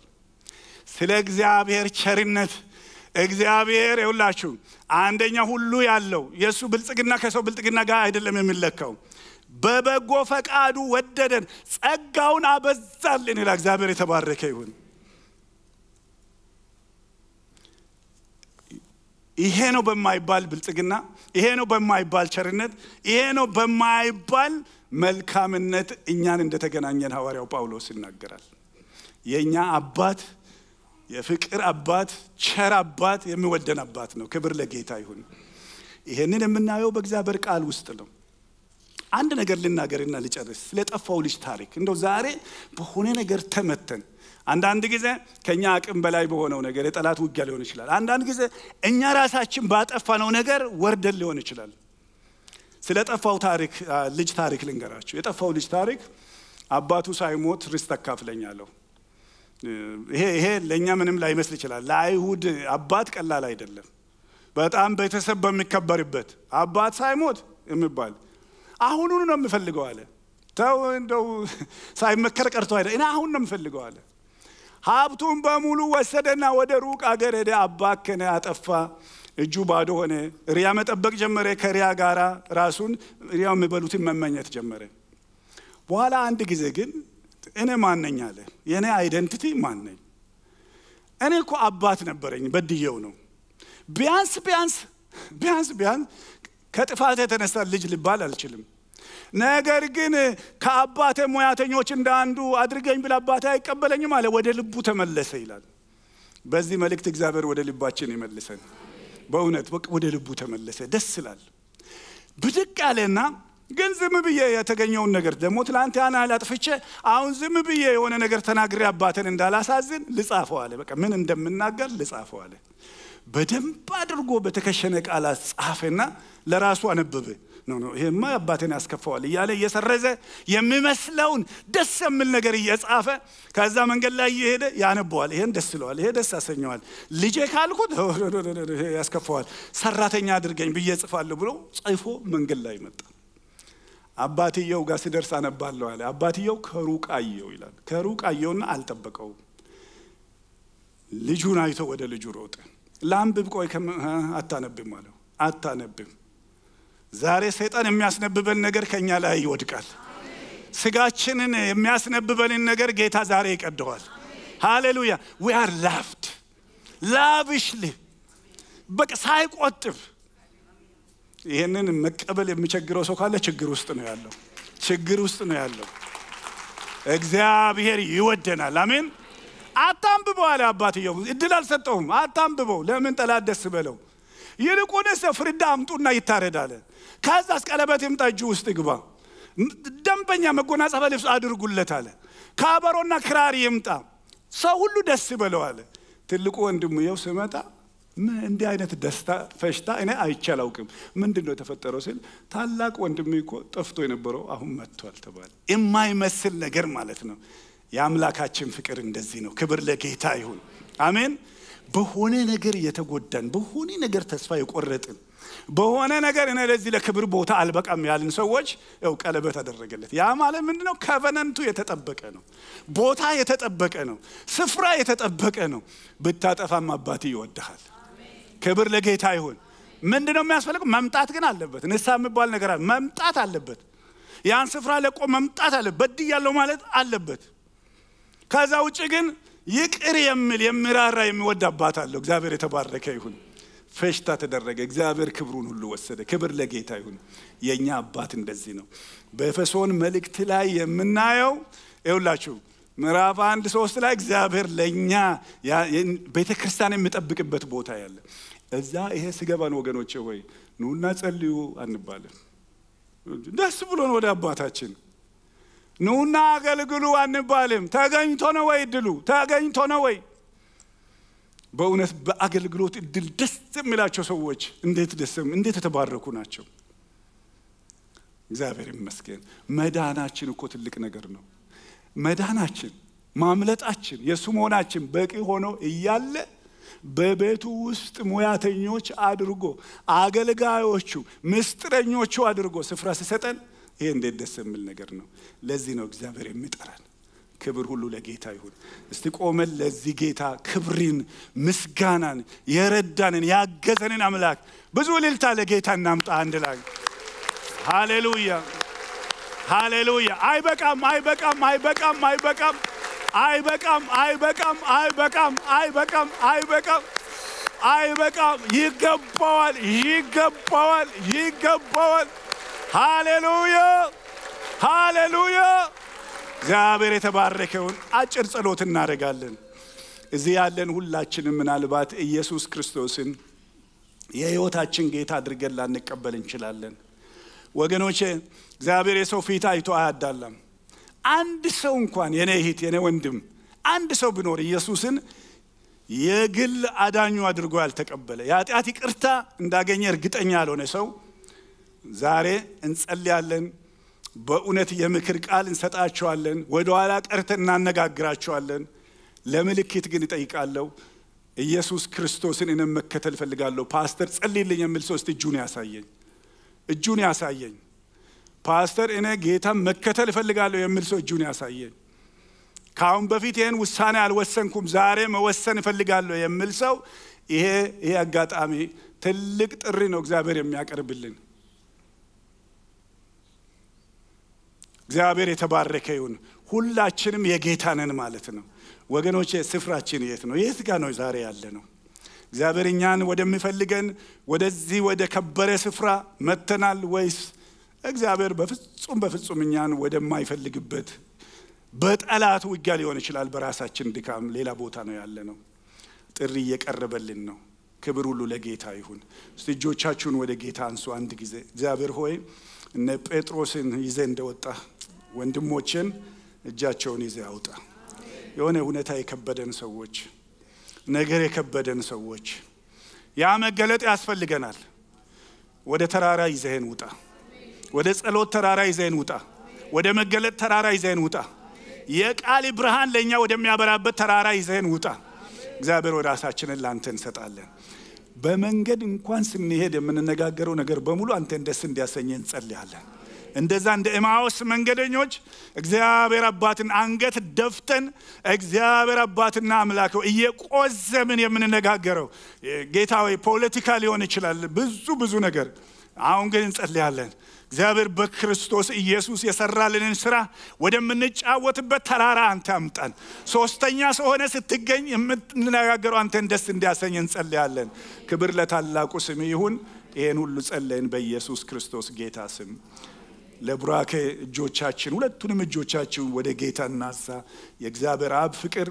ስለ እግዚአብሔር ቸርነት እግዚአብሔር የሁላችሁ አንደኛ ሁሉ ያለው የእሱ ብልጽግና ከሰው ብልጽግና ጋር አይደለም የሚለካው በበጎ ፈቃዱ ወደደን ጸጋውን አበዛልን ይላል እግዚአብሔር የተባረከ ይሁን ይሄ ነው በማይባል ብልጽግና ይሄ ነው በማይባል ቸርነት ይሄ ነው በማይባል መልካምነት እኛን እንደተገናኘን ሐዋርያው ጳውሎስ ይናገራል የእኛ አባት የፍቅር አባት ቸር አባት የሚወደን አባት ነው። ክብር ለጌታ ይሁን። ይሄንን የምናየው በእግዚአብሔር ቃል ውስጥ ነው። አንድ ነገር ልናገርና ልጨርስ። ስለጠፋው ልጅ ታሪክ እንደው ዛሬ በሆነ ነገር ተመተን አንዳንድ ጊዜ ከኛ አቅም በላይ በሆነው ነገር የጠላት ውጊያ ሊሆን ይችላል። አንዳንድ ጊዜ እኛ ራሳችን ባጠፋነው ነገር ወርደን ሊሆን ይችላል። ስለጠፋው ታሪክ ልጅ ታሪክ ልንገራችሁ። የጠፋው ልጅ ታሪክ አባቱ ሳይሞት ርስት አካፍለኛለሁ ይሄ ይሄ ለእኛ ምንም ላይመስል ይችላል። ለአይሁድ አባት ቀላል አይደለም። በጣም ቤተሰብ በሚከበርበት አባት ሳይሞት የሚባል አሁኑኑ ነው የምፈልገው አለ። ተው እንደው ሳይመከር ቀርቶ አይደ እኔ አሁን ነው የምፈልገው አለ። ሀብቱን በሙሉ ወሰደና ወደ ሩቅ አገር ሄደ። አባክነ አጠፋ፣ እጁ ባዶ ሆነ። ሪያ መጠበቅ ጀመረ። ከሪያ ጋራ ራሱን ሪያው የሚበሉትን መመኘት ጀመረ። በኋላ አንድ ጊዜ ግን እኔ ማነኝ አለ። የእኔ አይደንቲቲ ማነኝ እኔ እኮ አባት ነበረኝ፣ በድየው ነው። ቢያንስ ቢያንስ ቢያንስ ቢያንስ ከጥፋት የተነሳ ልጅ ልባል አልችልም። ነገር ግን ከአባት ሙያተኞች እንደ አንዱ አድርገኝ ብል አባቴ አይቀበለኝም አለ። ወደ ልቡ ተመለሰ ይላል። በዚህ መልእክት እግዚአብሔር ወደ ልባችን ይመልሰን። በእውነት ወደ ልቡ ተመለሰ። ደስ ይላል። ብድቅ ያለና ግን ዝም ብዬ የተገኘውን ነገር ደግሞ ትላንት ያን ያህል አጥፍቼ አሁን ዝም ብዬ የሆነ ነገር ተናግሬ አባትን እንዳላሳዝን ልጻፈዋለ። በቃ ምን እንደምናገር ልጻፈዋለ። በደንብ አድርጎ በተከሸነ ቃላት ጻፈና ለራሱ አነበበ። ነው ነው ይሄማ አባቴን ያስከፋዋል እያለ እየሰረዘ የሚመስለውን ደስ የሚል ነገር እየጻፈ ከዛ መንገድ ላይ እየሄደ ያነበዋል። ይሄን ደስ ይለዋል፣ ይሄ ደስ ያሰኘዋል። ልጄ ካልኩት ያስከፋዋል፣ ሰራተኛ አድርገኝ ብዬ ጽፋለሁ ብሎ ጽፎ መንገድ ላይ መጣ። አባትየው ጋር ስደርስ አነባለሁ አለ። አባትየው ከሩቅ አየው ይላል። ከሩቅ አየውና አልጠበቀውም። ልጁን አይቶ ወደ ልጁ ሮጠ። ለአንብብ ቆይ፣ አታነብም አለው። አታነብም። ዛሬ ሰይጣን የሚያስነብበን ነገር ከእኛ ላይ ይወድቃል። ስጋችንን የሚያስነብበንን ነገር ጌታ ዛሬ ይቀደዋል። ሃሌሉያ ዊ አር ላፍድ ላቪሽሊ በቃ ሳይቆጥብ ይህንን መቀበል የሚቸግረው ሰው ካለ ችግር ውስጥ ነው ያለው። ችግር ውስጥ ነው ያለው። እግዚአብሔር ይወደናል። አሜን። አታንብበው አለ አባትየው። እድል አልሰጠውም። አታንብበው። ለምን ጠላት ደስ በለው። ይልቁንስ ፍርድ አምጡና ይታረዳለ። ከዛስ ቀለበት ይምጣ፣ እጁ ውስጥ ይግባ፣ ደንበኛ መጎናጸፊያ ልብስ አለ። ከበሮና ክራር ይምጣ፣ ሰው ሁሉ ደስ በለው አለ። ትልቁ ወንድሙ የው ስመጣ እንዲህ አይነት ደስታ ፈሽታ እኔ አይቼ አላውቅም። ምንድን ነው የተፈጠረው ሲል ታላቅ ወንድሜ እኮ ጠፍቶ የነበረው አሁን መጥቷል ተባለ። የማይመስል ነገር ማለት ነው። የአምላካችን ፍቅር እንደዚህ ነው። ክብር ለጌታ ይሁን። አሜን። በሆነ ነገር የተጎዳን፣ በሆነ ነገር ተስፋ የቆረጥን፣ በሆነ ነገር እኔ ለዚህ ለክብር ቦታ አልበቃም ያልን ሰዎች ያው ቀለበት አደረገለት። ያ ማለት ምንድን ነው? ከቨነንቱ የተጠበቀ ነው። ቦታ የተጠበቀ ነው። ስፍራ የተጠበቀ ነው። ብታጠፋም አባት ይወድሃል። ክብር ለጌታ ይሁን። ምንድነው የሚያስፈልገው? መምጣት ግን አለበት። ንሳ የሚባል ነገር አለ። መምጣት አለበት። ያን ስፍራ ለቆ መምጣት አለበት። በድያለሁ ማለት አለበት። ከዛ ውጭ ግን ይቅር የሚል የሚራራ የሚወድ አባት አለው። እግዚአብሔር የተባረከ ይሁን። ፈሽታ ተደረገ። እግዚአብሔር ክብሩን ሁሉ ወሰደ። ክብር ለጌታ ይሁን። የእኛ አባት እንደዚህ ነው። በኤፌሶን መልእክት ላይ የምናየው ይውላችሁ ምዕራፍ አንድ ሶስት ላይ እግዚአብሔር ለእኛ ቤተ ክርስቲያን የሚጠብቅበት ቦታ ያለ እዛ ይሄ ስገባን ወገኖቼ ሆይ ኑና ጸልዩ አንባለን። ደስ ብሎን ወደ አባታችን ኑና አገልግሉ አንባልም። ተገኝቶ ነው ወይ እድሉ? ተገኝቶ ነው ወይ? በእውነት በአገልግሎት እድል ደስ የሚላቸው ሰዎች እንዴት ደስ እንዴት የተባረኩ ናቸው። እግዚአብሔር ይመስገን። መዳናችን እኮ ትልቅ ነገር ነው። መዳናችን ማምለጣችን፣ የሱ መሆናችን በቂ ሆኖ እያለ በቤቱ ውስጥ ሙያተኞች አድርጎ አገልጋዮቹ ምስጥረኞቹ አድርጎ ስፍራ ሲሰጠን ይሄ እንዴት ደስ የሚል ነገር ነው። ለዚህ ነው እግዚአብሔር የሚጠራን። ክብር ሁሉ ለጌታ ይሁን። እስቲ ቆመን ለዚህ ጌታ ክብሪን፣ ምስጋናን፣ የረዳንን ያገዘንን አምላክ ብዙ እልልታ ለጌታ እናምጣ። አንድ ላይ ሃሌሉያ፣ ሃሌሉያ። አይበቃም፣ አይበቃም፣ አይበቃም፣ አይበቃም። አይበቃም፣ አይበቃም፣ አይበቃም፣ አይበቃም፣ አይበቃም፣ አይበቃም። ይገባዋል፣ ይገባዋል፣ ይገባዋል። ሃሌሉያ፣ ሃሌሉያ። እግዚአብሔር የተባረከውን አጭር ጸሎት እናደርጋለን። እዚህ ያለን ሁላችንም ምናልባት ኢየሱስ ክርስቶስን የህይወታችን ጌታ አድርገን ላንቀበል እንችላለን። ወገኖቼ እግዚአብሔር የሰው ፊት አይቶ አያዳላም። አንድ ሰው እንኳን የኔ እህት የኔ ወንድም አንድ ሰው ቢኖር ኢየሱስን የግል አዳኙ አድርጎ ያልተቀበለ የኃጢአት ይቅርታ እንዳገኘ እርግጠኛ ያልሆነ ሰው ዛሬ እንጸልያለን በእውነት የምክር ቃል እንሰጣቸዋለን ወደ ኋላ ቀርተን እናነጋግራቸዋለን ለምልክት ግን እጠይቃለሁ ኢየሱስ ክርስቶስን እኔም መከተል ፈልጋለሁ ፓስተር ጸልይልኝ የሚል ሰው እጁን ያሳየኝ እጁን ያሳየኝ ፓስተር እኔ ጌታ መከተል እፈልጋለሁ የሚል ሰው እጁን ያሳየኝ። ከአሁን በፊት ይህን ውሳኔ አልወሰንኩም፣ ዛሬ መወሰን እፈልጋለሁ የሚል ሰው ይሄ ይሄ አጋጣሚ ትልቅ ጥሪ ነው እግዚአብሔር የሚያቀርብልን። እግዚአብሔር የተባረከ ይሁን። ሁላችንም የጌታ ማለት ነው። ወገኖች ስፍራችን የት ነው? የት ጋር ነው ዛሬ ያለ ነው? እግዚአብሔር እኛን ወደሚፈልገን ወደዚህ ወደ ከበረ ስፍራ መተናል ወይስ እግዚአብሔር በፍጹም በፍጹም እኛን ወደማይፈልግበት በጠላት ውጊያ ሊሆን ይችላል። በራሳችን ድካም ሌላ ቦታ ነው ያለ ነው። ጥሪ እየቀረበልን ነው። ክብር ሁሉ ለጌታ ይሁን። እስቲ እጆቻችሁን ወደ ጌታ አንሱ። አንድ ጊዜ እግዚአብሔር ሆይ እነ ጴጥሮስን ይዘ እንደወጣ ወንድሞችን እጃቸውን ይዘ አውጣ የሆነ እውነታ የከበደን ሰዎች፣ ነገር የከበደን ሰዎች ያ መገለጥ ያስፈልገናል። ወደ ተራራ ይዘህን ውጣ። ወደ ጸሎት ተራራ ይዘን ውጣ። ወደ መገለጥ ተራራ ይዘን ውጣ። የቃል ብርሃን ለእኛ ወደሚያበራበት ተራራ ይዘን ውጣ። እግዚአብሔር ራሳችንን ለአንተ እንሰጣለን። በመንገድ እንኳን ስንሄድ የምንነጋገረው ነገር በሙሉ አንተን ደስ እንዲያሰኘን እንጸልያለን። እንደዛ እንደ ኤማዎስ መንገደኞች እግዚአብሔር አባትን አንገት ደፍተን እግዚአብሔር አባትና አምላከው እየቆዘምን የምንነጋገረው ወይ ፖለቲካ ሊሆን ይችላል፣ ብዙ ብዙ ነገር። አሁን ግን እንጸልያለን። እግዚአብሔር በክርስቶስ ኢየሱስ የሰራልንን ስራ ወደምንጫወትበት ተራራ አንተ አምጣን። ሶስተኛ ስሆነ ስትገኝ የምንነጋገረው አንተን ደስ እንዲያሰኝ እንጸልያለን። ክብር ለታላቁ ስም ይሁን። ይህን ሁሉ ጸለይን በኢየሱስ ክርስቶስ ጌታ ስም። ለቡራኬ እጆቻችን ሁለቱንም እጆቻችን ወደ ጌታ እናሳ። የእግዚአብሔር አብ ፍቅር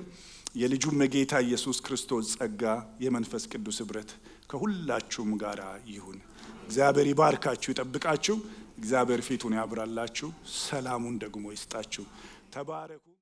የልጁም ጌታ ኢየሱስ ክርስቶስ ጸጋ የመንፈስ ቅዱስ ህብረት ከሁላችሁም ጋር ይሁን። እግዚአብሔር ይባርካችሁ፣ ይጠብቃችሁ። እግዚአብሔር ፊቱን ያብራላችሁ፣ ሰላሙን ደግሞ ይስጣችሁ። ተባረኩ።